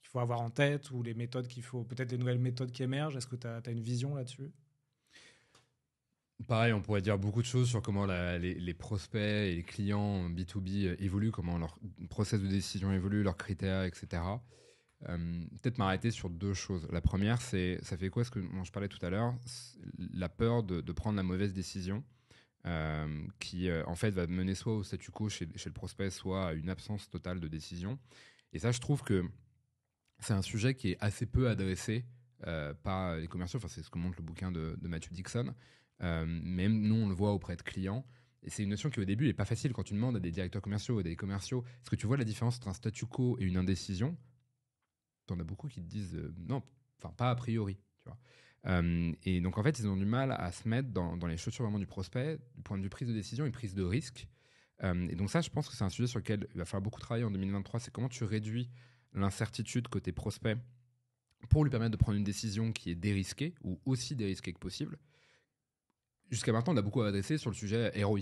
qu'il faut avoir en tête ou les méthodes qu'il faut, peut-être les nouvelles méthodes qui émergent Est-ce que tu as, une vision là-dessus Pareil, on pourrait dire beaucoup de choses sur comment les, prospects et les clients B2B euh, évoluent, comment leur process de décision évolue, leurs critères, etc. Euh, peut-être m'arrêter sur deux choses. La première, c'est ça fait quoi ce que je parlais tout à l'heure La peur de, prendre la mauvaise décision euh, qui, en fait, va mener soit au statu quo chez, chez, le prospect, soit à une absence totale de décision. Et ça, je trouve que c'est un sujet qui est assez peu adressé euh, par les commerciaux. Enfin, c'est ce que montre le bouquin de, Matthew Dixon. Euh, même nous, on le voit auprès de clients. Et c'est une notion qui, au début, n'est pas facile quand tu demandes à des directeurs commerciaux, à des commerciaux, est-ce que tu vois la différence entre un statu quo et une indécision T'en as beaucoup qui te disent euh, non, enfin, pas a priori. et donc, en fait, ils ont du mal à se mettre dans, les chaussures vraiment du prospect, du point de vue prise de décision et prise de risque. et donc, ça, je pense que c'est un sujet sur lequel il va falloir beaucoup travailler en 2023. C'est comment tu réduis l'incertitude côté prospect pour lui permettre de prendre une décision qui est dérisquée ou aussi dérisquée que possible. Jusqu'à maintenant, on a beaucoup adressé sur le sujet ROI.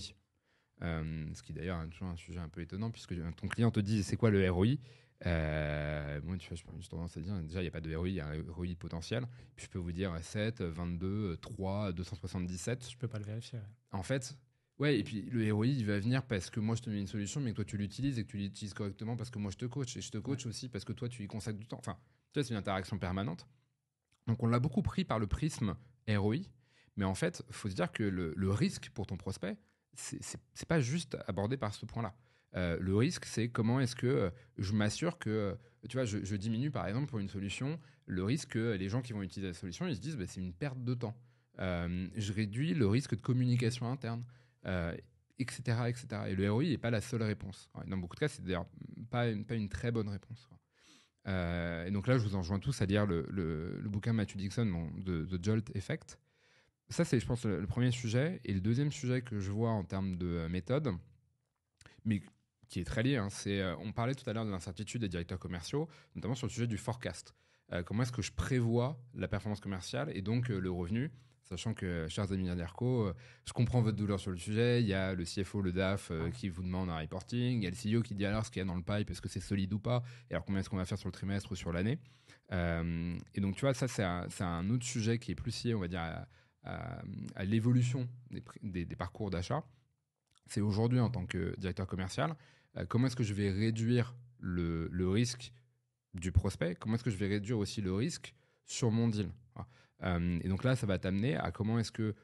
Euh, ce qui d'ailleurs est toujours un sujet un peu étonnant, puisque ton client te dit c'est quoi le ROI euh, Moi, tu vois, j'ai tendance à dire déjà, il n'y a pas de ROI, il y a un ROI potentiel. je peux vous dire 7, 22, 3, 277. Je peux pas le vérifier. En fait, Ouais, et puis le héros, il va venir parce que moi je te mets une solution, mais que toi tu l'utilises et que tu l'utilises correctement parce que moi je te coach. Et je te coach aussi parce que toi tu y consacres du temps. Enfin, tu vois, c'est une interaction permanente. Donc on l'a beaucoup pris par le prisme ROI, mais en fait, faut se dire que le, risque pour ton prospect, c'est pas juste abordé par ce point-là. Euh, le risque, c'est comment est-ce que euh, je m'assure que, tu vois, je, diminue par exemple pour une solution le risque que les gens qui vont utiliser la solution, ils se disent, bah, c'est une perte de temps. Euh, je réduis le risque de communication interne etc., euh, etc. Et le ROI n'est pas la seule réponse. Dans beaucoup de cas, c'est d'ailleurs pas une, pas une très bonne réponse. Euh, et donc là, je vous enjoins tous à lire le, le, le bouquin Matthew Dixon de, Jolt Effect. Ça, c'est, je pense, le, premier sujet. Et le deuxième sujet que je vois en termes de euh, méthode, mais qui est très lié, hein, c'est on parlait tout à l'heure de l'incertitude des directeurs commerciaux, notamment sur le sujet du forecast. comment est-ce que je prévois la performance commerciale et donc le revenu Sachant que, chers amis euh, je comprends votre douleur sur le sujet. Il y a le CFO, le DAF euh, qui vous demande un reporting. Il y a le CEO qui dit alors ce qu'il y a dans le pipe, est-ce que c'est solide ou pas Et alors combien est-ce qu'on va faire sur le trimestre ou sur l'année euh, Et donc, tu vois, ça, c'est un, autre sujet qui est plus lié, on va dire, à, l'évolution des, parcours d'achat. C'est aujourd'hui, en tant que directeur commercial, comment est-ce que je vais réduire le risque du prospect Comment est-ce que je vais réduire aussi le risque sur mon deal euh, et donc là, ça va t'amener à comment est-ce que,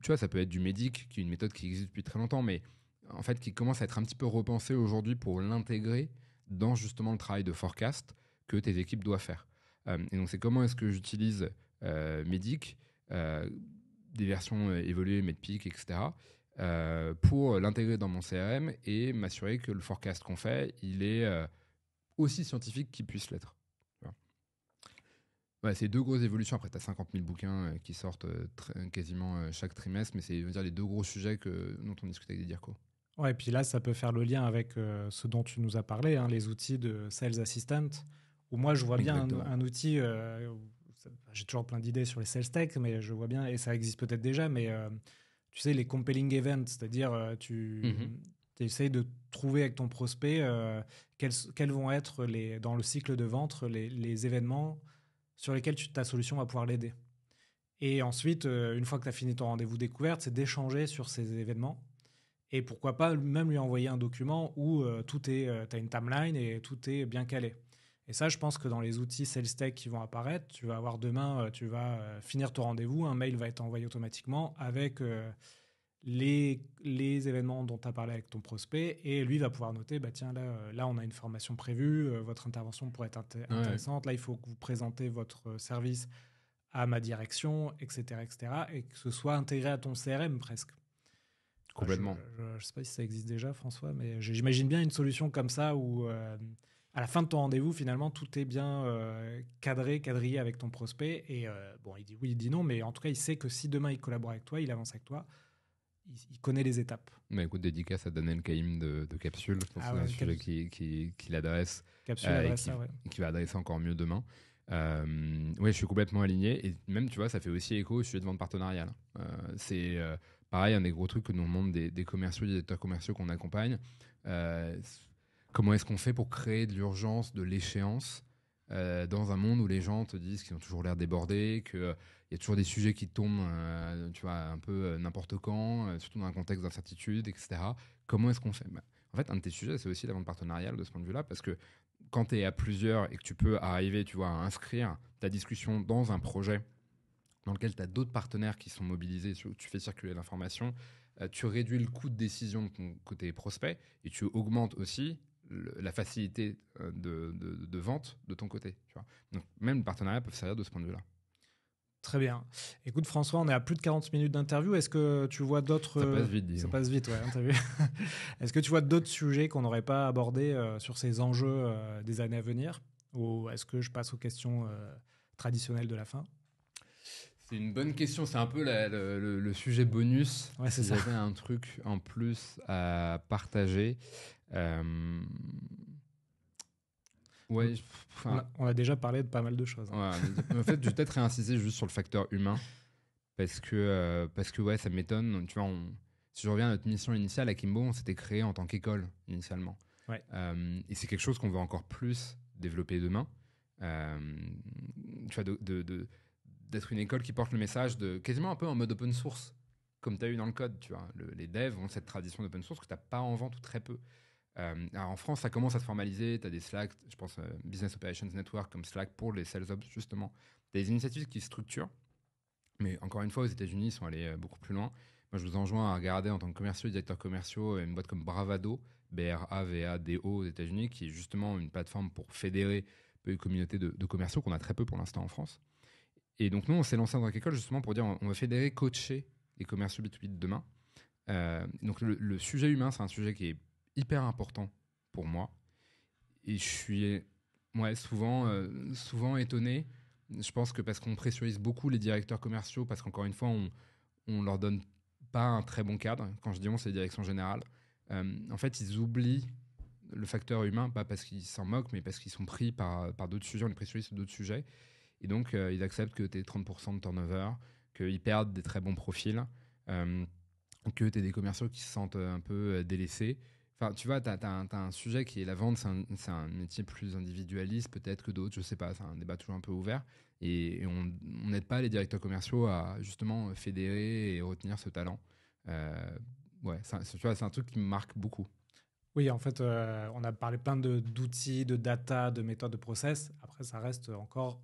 tu vois, ça peut être du médic, qui est une méthode qui existe depuis très longtemps, mais en fait, qui commence à être un petit peu repensée aujourd'hui pour l'intégrer dans justement le travail de forecast que tes équipes doivent faire. Euh, et donc, c'est comment est-ce que j'utilise euh, MEDIC des versions évoluées, MEDPIC etc., pour l'intégrer dans mon CRM et m'assurer que le forecast qu'on fait, il est aussi scientifique qu'il puisse l'être. Ouais, c'est deux grosses évolutions. Après, tu as 50 000 bouquins euh, qui sortent euh, euh, quasiment chaque trimestre, mais c'est dire, les deux gros sujets que, dont on discute avec des DIRCO. Ouais, et puis là, ça peut faire le lien avec ce dont tu nous as parlé, hein, les outils de Sales Assistant, où moi, je vois bien un, outil. J'ai toujours plein d'idées sur les sales tech, mais je vois bien, et ça existe peut-être déjà, mais tu sais, les compelling events, c'est-à-dire tu. Mm-hmm. tu essayes de trouver avec ton prospect quels, quels, vont être les, dans le cycle de vente les, les événements sur lesquels ta solution va pouvoir l'aider. Et ensuite, euh, une fois que tu as fini ton rendez-vous découverte, c'est d'échanger sur ces événements. Et pourquoi pas même lui envoyer un document où euh, tout est, euh, tu as une timeline et tout est bien calé. Et ça, je pense que dans les outils SalesTech qui vont apparaître, tu vas avoir demain, tu vas finir ton rendez-vous, un mail va être envoyé automatiquement avec les, événements dont tu as parlé avec ton prospect et lui va pouvoir noter bah tiens là euh, là on a une formation prévue euh, votre intervention pourrait être intéressante là il faut que vous présentez votre euh, service à ma direction etc etc et que ce soit intégré à ton CRM presque complètement je, sais pas si ça existe déjà François mais j'imagine bien une solution comme ça où à la fin de ton rendez-vous, finalement, tout est bien cadré, quadrillé avec ton prospect. Et bon, il dit oui, il dit non, mais en tout cas, il sait que si demain il collabore avec toi, il avance avec toi, il, connaît les étapes. Mais écoute, dédicace à Daniel Kaim de, Capsule, pour pense ah ouais, qui, qui, l'adresse. Capsule euh, ah qui, va adresser encore mieux demain. Euh, oui, je suis complètement aligné. Et même, tu vois, ça fait aussi écho au sujet de vente partenariale. Euh, c'est euh, pareil, un des gros trucs que nous montrent des, des commerciaux, des directeurs commerciaux qu'on accompagne. comment est-ce qu'on fait pour créer de l'urgence, de l'échéance dans un monde où les gens te disent qu'ils ont toujours l'air débordés, que il y a toujours des sujets qui tombent, euh, tu vois, un peu euh, n'importe quand, euh, surtout dans un contexte d'incertitude, etc. Comment est-ce qu'on fait bah, En fait, un de tes sujets, c'est aussi la vente partenariale de ce point de vue-là, parce que quand tu es à plusieurs et que tu peux arriver, tu vois, à inscrire ta discussion dans un projet dans lequel tu as d'autres partenaires qui sont mobilisés, tu, tu fais circuler l'information, tu réduis le coût de décision de ton côté prospect et tu augmentes aussi la facilité de, vente de ton côté. Donc, même le partenariat peut servir de ce point de vue-là. Très bien. Écoute, François, on est à plus de 40 minutes d'interview. Est-ce que tu vois d'autres. Ça passe vite, Ça passe vite, ouais, vu. [LAUGHS] Est-ce que tu vois d'autres sujets qu'on n'aurait pas abordés euh, sur ces enjeux euh, des années à venir Ou est-ce que je passe aux questions euh, traditionnelles de la fin c'est une bonne question. C'est un peu le, sujet bonus. Ouais, c'est si un truc en plus à partager. Mm. on a, déjà parlé de pas mal de choses. Hein. en fait, je vais peut-être réinsister juste sur le facteur humain parce que, euh, parce que ouais, ça m'étonne. Tu vois, on, si je reviens à notre mission initiale à Kimbo, on s'était créé en tant qu'école initialement. Euh, et c'est quelque chose qu'on veut encore plus développer demain. Euh, tu vois, de, de, d'être une école qui porte le message de quasiment un peu en mode open source, comme tu as eu dans le code. Tu vois, les devs ont cette tradition d'open source que tu n'as pas en vente ou très peu. Euh, alors en France, ça commence à se formaliser. Tu as des Slack, je pense euh, Business Operations Network comme Slack pour les sales ops, justement. Tu des initiatives qui se structurent. Mais encore une fois, aux États-Unis, ils sont allés euh, beaucoup plus loin. Moi, je vous enjoins à regarder en tant que commerciaux, directeurs commerciaux, une boîte comme Bravado, B-R-A-V-A-D-O aux États-Unis, qui est justement une plateforme pour fédérer une communauté de, commerciaux qu'on a très peu pour l'instant en France. Et donc, nous, on s'est lancé dans quelque justement pour dire on va fédérer, coacher les commerciaux B2B de demain. donc, le sujet humain, c'est un sujet qui est hyper important pour moi. Et je suis moi souvent, euh, souvent étonné. Je pense que parce qu'on pressurise beaucoup les directeurs commerciaux, parce qu'encore une fois, on, on leur donne pas un très bon cadre. Quand je dis on, c'est direction générale. générales euh, en fait, ils oublient le facteur humain, pas parce qu'ils s'en moquent, mais parce qu'ils sont pris par, par d'autres sujets, on les pressurise sur d'autres sujets. Et donc, euh, ils acceptent que tu es 30% de turnover, qu'ils perdent des très bons profils, que tu es des commerciaux qui se sentent un peu délaissés tu vois, tu as, un sujet qui est la vente, c'est un, métier plus individualiste peut-être que d'autres, je sais pas, c'est un débat toujours un peu ouvert. Et, on n'aide pas les directeurs commerciaux à justement fédérer et retenir ce talent. Euh, ouais, tu c'est un truc qui me marque beaucoup. Oui, en fait, euh, on a parlé plein d'outils, de, data, de méthodes, de process. Après, ça reste encore,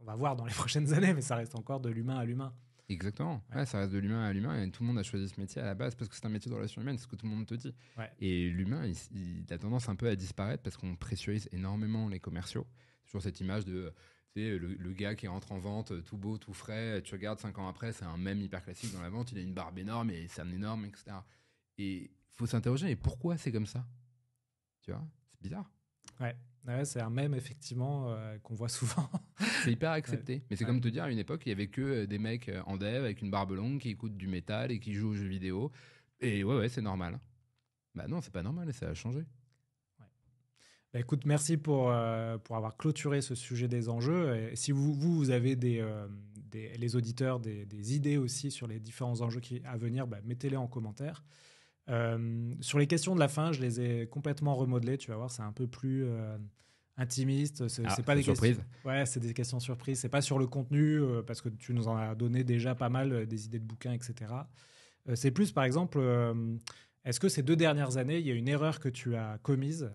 on va voir dans les [LAUGHS] prochaines années, mais ça reste encore de l'humain à l'humain. Exactement. ça reste de l'humain à l'humain et tout le monde a choisi ce métier à la base parce que c'est un métier de relation humaine, c'est ce que tout le monde te dit. Et l'humain, il, a tendance un peu à disparaître parce qu'on pressurise énormément les commerciaux. Toujours cette image de le, le, gars qui rentre en vente euh, tout beau, tout frais, tu regardes cinq ans après, c'est un même hyper classique dans la vente, il a une barbe énorme et c'est un énorme, etc. Et faut s'interroger, et pourquoi c'est comme ça Tu vois C'est bizarre. Ouais. ouais c'est un mème effectivement euh, qu'on voit souvent. [LAUGHS] c'est hyper accepté. Mais c'est comme te dire, à une époque, il y avait que euh, des mecs euh, en dev avec une barbe longue qui écoutent du métal et qui jouent aux jeux vidéo. Et ouais, ouais, c'est normal. Bah non, c'est pas normal et ça a changé. Bah écoute, merci pour, pour avoir clôturé ce sujet des enjeux. Et si vous, vous, vous avez des, des les auditeurs, des, des, idées aussi sur les différents enjeux qui, à venir, bah, mettez-les en commentaire. Euh, sur les questions de la fin, je les ai complètement remodelées. Tu vas voir, c'est un peu plus euh, intimiste. C'est ah, pas des questions. c'est des questions surprises. C'est pas sur le contenu euh, parce que tu nous en as donné déjà pas mal des idées de bouquins, etc. c'est plus, par exemple, est-ce que ces deux dernières années, il y a une erreur que tu as commise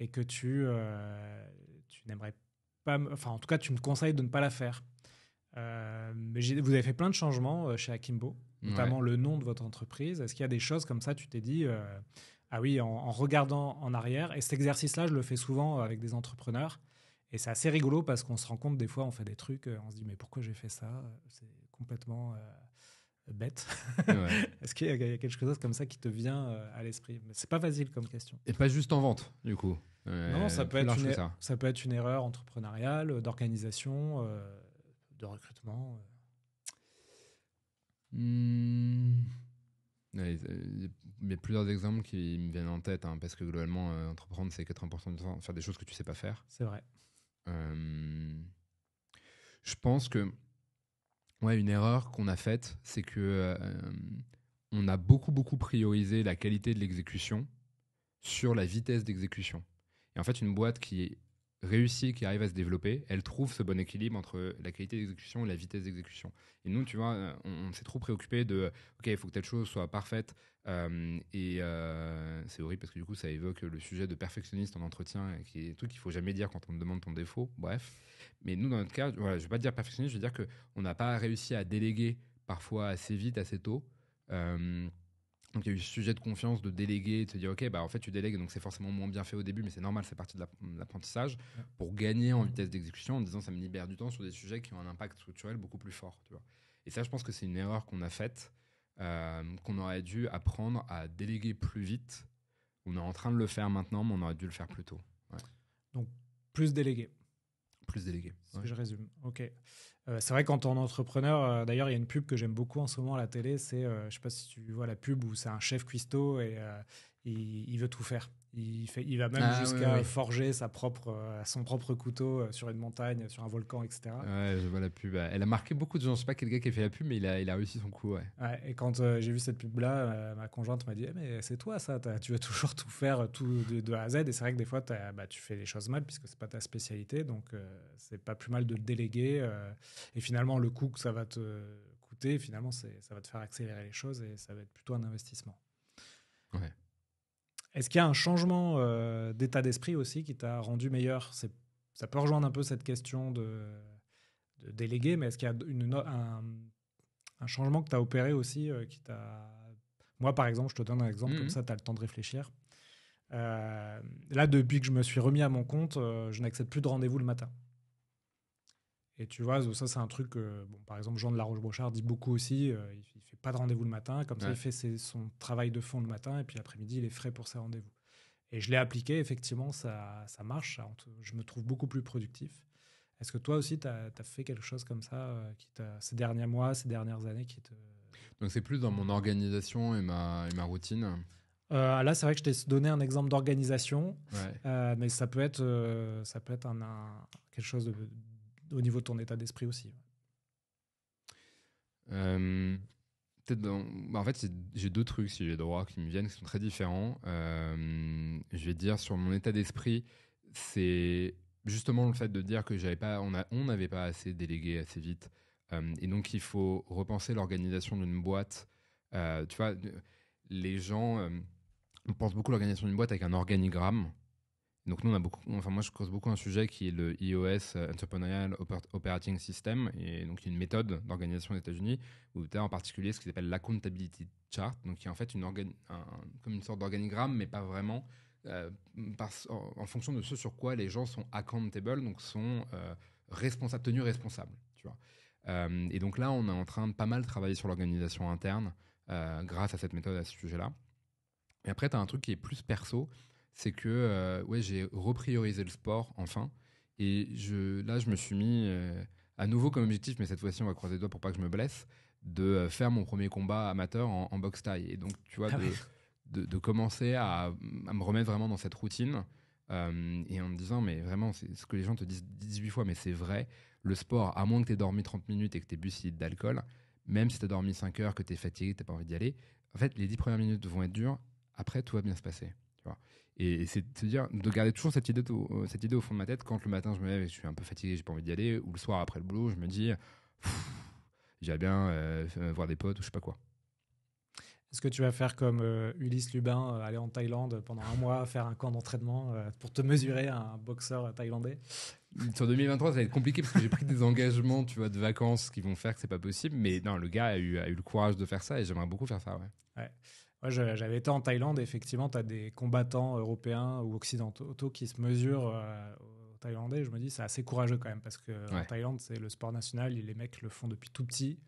et que tu, tu n'aimerais pas, enfin, en tout cas, tu me conseilles de ne pas la faire. Euh, vous avez fait plein de changements euh, chez Akimbo, notamment le nom de votre entreprise. Est-ce qu'il y a des choses comme ça, tu t'es dit, euh, ah oui, en, regardant en arrière, et cet exercice-là, je le fais souvent euh, avec des entrepreneurs, et c'est assez rigolo parce qu'on se rend compte des fois, on fait des trucs, on se dit, mais pourquoi j'ai fait ça C'est complètement bête. [LAUGHS] Est-ce qu'il y, a quelque chose comme ça qui te vient à l'esprit C'est pas facile comme question. Et pas juste en vente, du coup. non, ça peut, être er- ça. peut être une erreur entrepreneuriale, d'organisation de recrutement euh? hmm. Il y a plusieurs exemples qui me viennent en tête, hein, parce que globalement, euh, entreprendre, c'est 80% du temps faire des choses que tu sais pas faire. C'est vrai. Euh, je pense que Ouais, une erreur qu'on a faite, c'est que on a beaucoup beaucoup priorisé la qualité de l'exécution sur la vitesse d'exécution. Et en fait, une boîte qui réussie qui arrive à se développer, elle trouve ce bon équilibre entre la qualité d'exécution et la vitesse d'exécution. Et nous, tu vois, euh, on, s'est trop préoccupé de, OK, il faut que telle chose soit parfaite. Euh, et euh, c'est horrible parce que du coup, ça évoque le sujet de perfectionniste en entretien, qui est un truc qu'il faut jamais dire quand on te demande ton défaut. Bref. Mais nous, dans notre cas, voilà, je vais pas dire perfectionniste, je veux dire qu'on n'a pas réussi à déléguer parfois assez vite, assez tôt. Donc il y a eu ce sujet de confiance, de déléguer, de se dire ok bah en fait tu délègues donc c'est forcément moins bien fait au début mais c'est normal c'est partie de l'apprentissage pour gagner en vitesse d'exécution en disant ça me libère du temps sur des sujets qui ont un impact structurel beaucoup plus fort Et ça je pense que c'est une erreur qu'on a faite euh, qu'on aurait dû apprendre à déléguer plus vite. On est en train de le faire maintenant mais on aurait dû le faire plus tôt. Donc plus déléguer plus je résume, ok. Euh, c'est vrai qu'en tant qu'entrepreneur, euh, d'ailleurs, il y a une pub que j'aime beaucoup en ce moment à la télé. C'est, euh, je sais pas si tu vois la pub où c'est un chef cuistot et il, veut tout faire. Il, fait, il va même ah, jusqu'à forger sa propre, euh, son propre couteau euh, sur une montagne, sur un volcan, etc. Ouais, je vois la pub. Elle a marqué beaucoup de gens. Je sais pas quel gars qui a fait la pub, mais il a, il a réussi son coup. Ouais. et quand euh, j'ai vu cette pub-là, ma conjointe m'a dit eh, Mais c'est toi, ça. Tu veux toujours tout faire tout de, A à Z. Et c'est vrai que des fois, bah, tu fais les choses mal puisque c'est pas ta spécialité. Donc, ce c'est pas plus mal de le déléguer. et finalement, le coût que ça va te coûter, finalement, ça va te faire accélérer les choses et ça va être plutôt un investissement. Ouais. Est-ce qu'il y a un changement euh, d'état d'esprit aussi qui t'a rendu meilleur Ça peut rejoindre un peu cette question de, déléguer, mais est-ce qu'il y a une, un, changement que tu as opéré aussi euh, qui Moi, par exemple, je te donne un exemple, comme mmh ça, tu as le temps de réfléchir. Euh, là, depuis que je me suis remis à mon compte, je n'accepte plus de rendez-vous le matin. Et tu vois, ça, c'est un truc que, bon, par exemple, Jean de la Roche-Brochard dit beaucoup aussi. Euh, il ne fait pas de rendez-vous le matin, comme ça, il fait son travail de fond le matin, et puis l'après-midi, il est frais pour ses rendez-vous. Et je l'ai appliqué, effectivement, ça, ça marche. je me trouve beaucoup plus productif. Est-ce que toi aussi, tu as, fait quelque chose comme ça euh, ces derniers mois, ces dernières années qui Donc, c'est plus dans mon organisation et ma, et ma routine euh, là, c'est vrai que je t'ai donné un exemple d'organisation, mais ça peut être, ça peut être un, quelque chose de, au niveau de ton état d'esprit aussi. Euh, bah, en fait, j'ai deux trucs, si j'ai droit, qui me viennent, qui sont très différents. Euh, je vais dire sur mon état d'esprit, c'est justement le fait de dire que j'avais pas, on n'avait pas assez délégué assez vite. Euh, et donc, il faut repenser l'organisation d'une boîte. tu vois, les gens, pensent beaucoup l'organisation d'une boîte avec un organigramme. Donc nous, on a beaucoup, enfin moi, je cause beaucoup un sujet qui est le IOS, euh, Entrepreneurial Operating System, et donc une méthode d'organisation aux États-Unis, où tu as en particulier ce qui s'appelle l'accountability chart, donc qui est en fait une comme une sorte d'organigramme, mais pas vraiment, euh, en, fonction de ce sur quoi les gens sont accountable, donc sont euh, responsables, tenus responsables, tu vois. et donc là, on est en train de pas mal travailler sur l'organisation interne grâce à cette méthode, à ce sujet-là. Et après, tu as un truc qui est plus perso, c'est que euh, ouais, j'ai repriorisé le sport enfin. Et je, là, je me suis mis euh, à nouveau comme objectif, mais cette fois-ci, on va croiser les doigts pour pas que je me blesse, de euh, faire mon premier combat amateur en, box boxe taille. Et donc, tu vois, ah de, de, commencer à, me remettre vraiment dans cette routine. et en me disant, mais vraiment, c'est ce que les gens te disent 18 fois, mais c'est vrai, le sport, à moins que tu aies dormi 30 minutes et que tu aies bu 6 litres d'alcool, même si tu as dormi 5 heures, que tu es fatigué, que tu pas envie d'y aller, en fait, les 10 premières minutes vont être dures, après, tout va bien se passer. Tu vois. Et c'est de dire, de garder toujours cette idée, au, euh, cette idée au fond de ma tête quand le matin je me lève et je suis un peu fatigué, j'ai pas envie d'y aller, ou le soir après le boulot, je me dis, j'irai bien euh, euh, voir des potes ou je sais pas quoi. Est-ce que tu vas faire comme Ulysse Lubin, aller en Thaïlande pendant un mois, faire un camp d'entraînement pour te mesurer à un boxeur thaïlandais Sur 2023, ça va être compliqué parce que j'ai pris des engagements, tu vois, de vacances qui vont faire que c'est pas possible. Mais non, le gars a eu, a eu le courage de faire ça et j'aimerais beaucoup faire ça, ouais. Ouais, J'avais été en Thaïlande, effectivement, tu as des combattants européens ou occidentaux qui se mesurent euh, aux Thaïlandais. Je me dis, c'est assez courageux quand même, parce que en Thaïlande, c'est le sport national, les mecs le font depuis tout petit.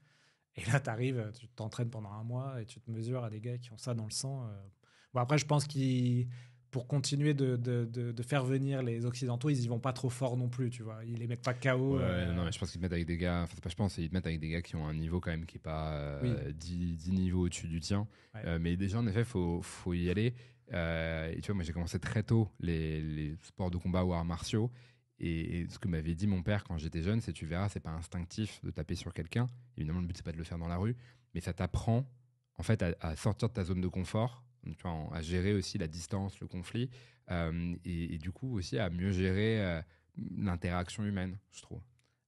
Et là, tu arrives, tu t'entraînes pendant un mois et tu te mesures à des gars qui ont ça dans le sang. Euh. Bon, après, je pense qu'ils pour continuer de, faire venir les Occidentaux, ils y vont pas trop fort non plus, tu vois. Ils les mettent pas KO. Euh, non, je pense qu'ils mettent avec des gars, enfin, je pense, ils mettent avec des gars qui ont un niveau quand même qui est pas 10, euh, niveaux au-dessus du tien. Euh, mais déjà, en effet, faut, faut y aller. et tu vois, moi, j'ai commencé très tôt les, sports de combat ou arts martiaux. Et, ce que m'avait dit mon père quand j'étais jeune, c'est tu verras, c'est pas instinctif de taper sur quelqu'un. Évidemment, le but, c'est pas de le faire dans la rue, mais ça t'apprend, en fait, à sortir de ta zone de confort à gérer aussi la distance, le conflit, euh, et, du coup aussi à mieux gérer euh, l'interaction humaine, je trouve.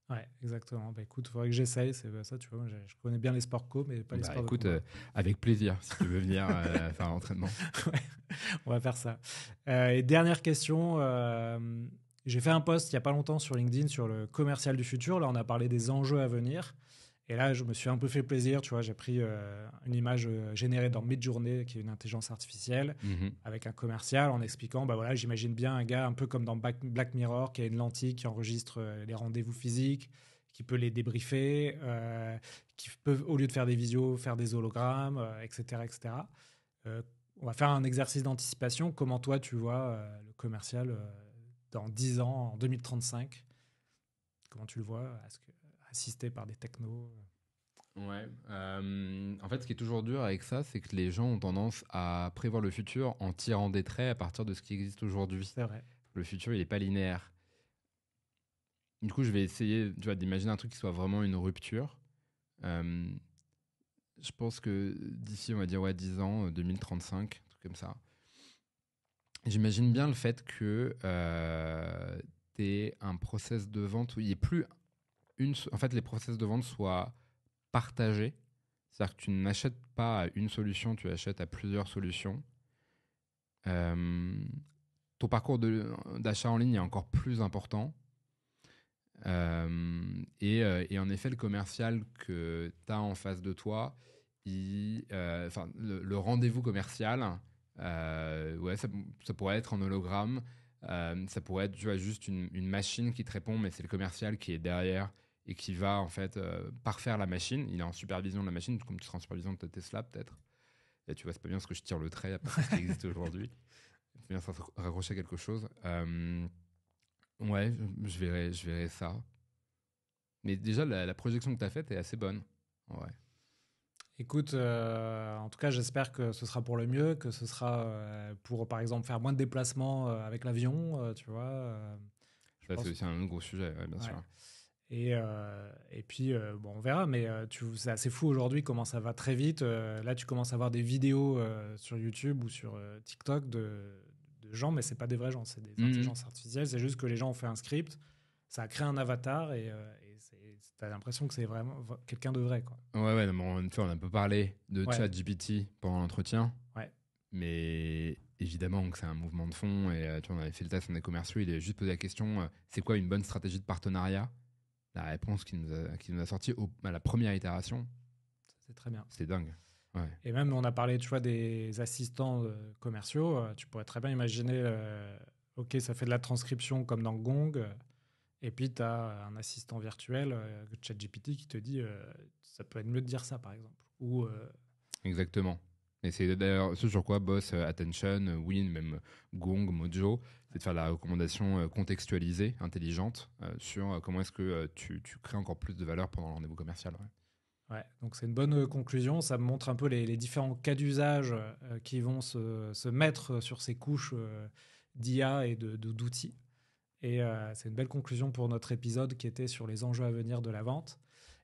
Ouais, exactement. Bah, écoute, il faudrait que j'essaye. C'est ça, tu vois. Je, connais bien les sports co, mais pas les bah, sports Écoute, euh, avec plaisir, si tu veux venir [LAUGHS] faire l'entraînement. Ouais, on va faire ça. et dernière question. J'ai fait un post il n'y a pas longtemps sur LinkedIn sur le commercial du futur. Là, on a parlé des enjeux à venir. Et là, je me suis un peu fait plaisir, tu vois. J'ai pris euh, une image euh, générée dans Midjourney, qui est une intelligence artificielle, mhm. avec un commercial en expliquant, bah voilà, j'imagine bien un gars un peu comme dans Black Mirror, qui a une lentille qui enregistre euh, les rendez-vous physiques, qui peut les débriefer, qui peut, au lieu de faire des visios, faire des hologrammes, etc., etc. on va faire un exercice d'anticipation. Comment toi, tu vois le commercial dans 10 ans, en 2035 Comment tu le vois ce que assisté par des technos. Ouais. Euh, en fait, ce qui est toujours dur avec ça, c'est que les gens ont tendance à prévoir le futur en tirant des traits à partir de ce qui existe aujourd'hui. C'est vrai. Le futur, il n'est pas linéaire. Du coup, je vais essayer tu vois, d'imaginer un truc qui soit vraiment une rupture. Euh, je pense que d'ici, on va dire, ouais, 10 ans, 2035, euh, un truc comme ça. J'imagine bien le fait que euh, tu un process de vente où il n'y ait plus en fait, les process de vente soient partagés. C'est-à-dire que tu n'achètes pas à une solution, tu achètes à plusieurs solutions. Euh, ton parcours d'achat en ligne est encore plus important. Euh, euh, et, en effet, le commercial que tu as en face de toi, il, le, rendez-vous commercial, ouais, ça, pourrait être en hologramme, ça pourrait être juste une, une, machine qui te répond, mais c'est le commercial qui est derrière et qui va en fait euh, parfaire la machine. Il est en supervision de la machine, comme tu seras en supervision de ta Tesla peut-être. Et tu vois, c'est pas bien ce que je tire le trait à ce qui existe aujourd'hui. [LAUGHS] C'est bien ça raccrocher quelque chose. Euh, ouais, je, verrai, je verrai ça. Mais déjà, la, projection que tu as faite est assez bonne. Ouais. Écoute, euh, en tout cas, j'espère que ce sera pour le mieux, que ce sera euh, pour, par exemple, faire moins de déplacements avec l'avion, tu vois. ça, c'est aussi un gros sujet, bien sûr. Et, euh, et puis, euh, bon, on verra, mais euh, c'est assez fou aujourd'hui comment ça va très vite. là, tu commences à voir des vidéos sur YouTube ou sur TikTok de, de, gens, mais c'est pas des vrais gens, c'est des mhm. intelligences artificielles. C'est juste que les gens ont fait un script, ça a créé un avatar et tu as l'impression que c'est vraiment quelqu'un de vrai. Quoi. Ouais, ouais, on a un peu parlé de ChatGPT pendant l'entretien. Ouais. Mais évidemment que c'est un mouvement de fond et tu on avait fait le test, on e commerciaux, il a juste posé la question c'est quoi une bonne stratégie de partenariat la réponse qui nous a, qui nous a sorti à la première itération. C'est très bien. C'est dingue. Et même, on a parlé, tu des assistants euh, commerciaux. Euh, tu pourrais très bien imaginer, euh, OK, ça fait de la transcription comme dans Gong. Et puis, tu as un assistant virtuel, chat ChatGPT, qui te dit, ça peut être mieux de dire ça, par exemple. Ou, Exactement. Et c'est d'ailleurs ce sur quoi boss euh, Attention, Win, même Gong, Mojo, c'est de faire la recommandation euh, contextualisée, intelligente, euh, sur comment est-ce que tu, tu, crées encore plus de valeur pendant le rendez-vous commercial. Ouais. donc c'est une bonne conclusion. Ça montre un peu les, différents cas d'usage qui vont se, se, mettre sur ces couches d'IA et d'outils. De, d'outils et c'est une belle conclusion pour notre épisode qui était sur les enjeux à venir de la vente.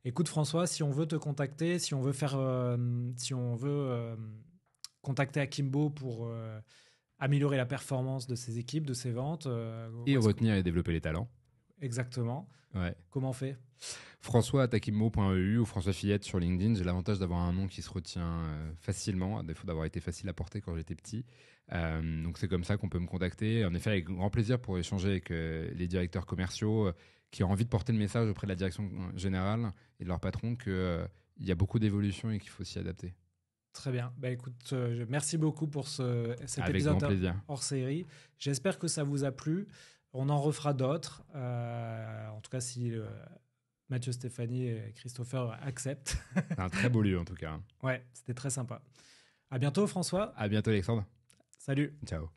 Écoute François, si on veut te contacter, si on veut faire, si on veut contacter Akimbo pour euh, améliorer la performance de ses équipes, de ses ventes. Euh, et retenir et développer les talents. Exactement. Comment on fait François Akimbo.eu ou François Fillette sur LinkedIn. J'ai l'avantage d'avoir un nom qui se retient euh, facilement, à défaut d'avoir été facile à porter quand j'étais petit. donc c'est comme ça qu'on peut me contacter. En effet, avec grand plaisir pour échanger avec les directeurs commerciaux qui ont envie de porter le message auprès de la direction générale et de leur patron qu'il y a beaucoup d'évolution et qu'il faut s'y adapter. Très bien. Bah, écoute, euh, merci beaucoup pour ce, cet épisode hors série. J'espère que ça vous a plu. On en refera d'autres. Euh, en tout cas, si euh, Mathieu, Stéphanie et Christopher acceptent. Un très beau lieu, en tout cas. Ouais, c'était très sympa. À bientôt, François. À bientôt, Alexandre. Salut. Ciao.